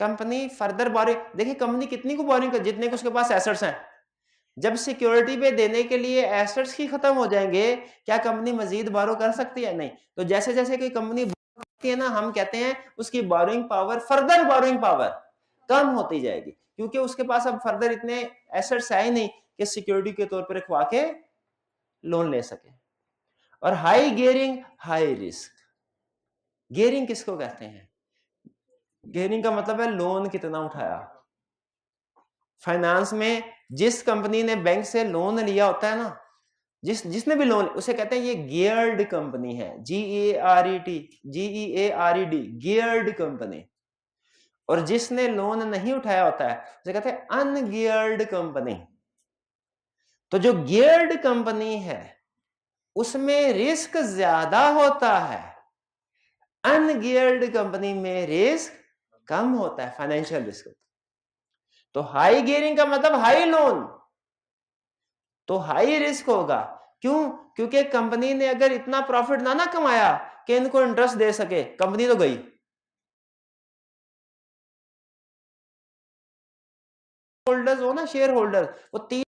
company further borrowing देखिए कंपनी कितनी को बोरिंग कर जितने उसके पास एसेट्स हैं जब सिक्योरिटी पे देने के लिए एसेट्स ही खत्म हो जाएंगे क्या कंपनी मजीद बारो कर सकती है नहीं तो जैसे जैसे कोई कंपनी है ना हम कहते हैं उसकी borrowing power further borrowing power कम होती जाएगी क्योंकि उसके पास अब फर्दर इतने एसेट्स आए नहीं कि सिक्योरिटी के तौर पर रखवा के लोन ले सके और high gearing high risk gearing किसको कहते हैं गेयरिंग का मतलब है लोन कितना उठाया फाइनेंस में जिस कंपनी ने बैंक से लोन लिया होता है ना जिस जिसने भी लोन उसे कहते हैं ये गियर्ड कंपनी है G A R E T G E A R E D geared company और जिसने लोन नहीं उठाया होता है उसे कहते हैं अनगियर्ड कंपनी तो जो गियर्ड कंपनी है उसमें रिस्क ज्यादा होता है अनगियर्ड कंपनी में रिस्क कम होता है फाइनेंशियल रिस्क तो हाई गियरिंग का मतलब हाई लोन तो हाई रिस्क होगा क्यों क्योंकि कंपनी ने अगर इतना प्रॉफिट ना ना कमाया कि इनको इंटरेस्ट दे सके कंपनी तो गई होल्डर्स हो ना शेयर होल्डर वो तीन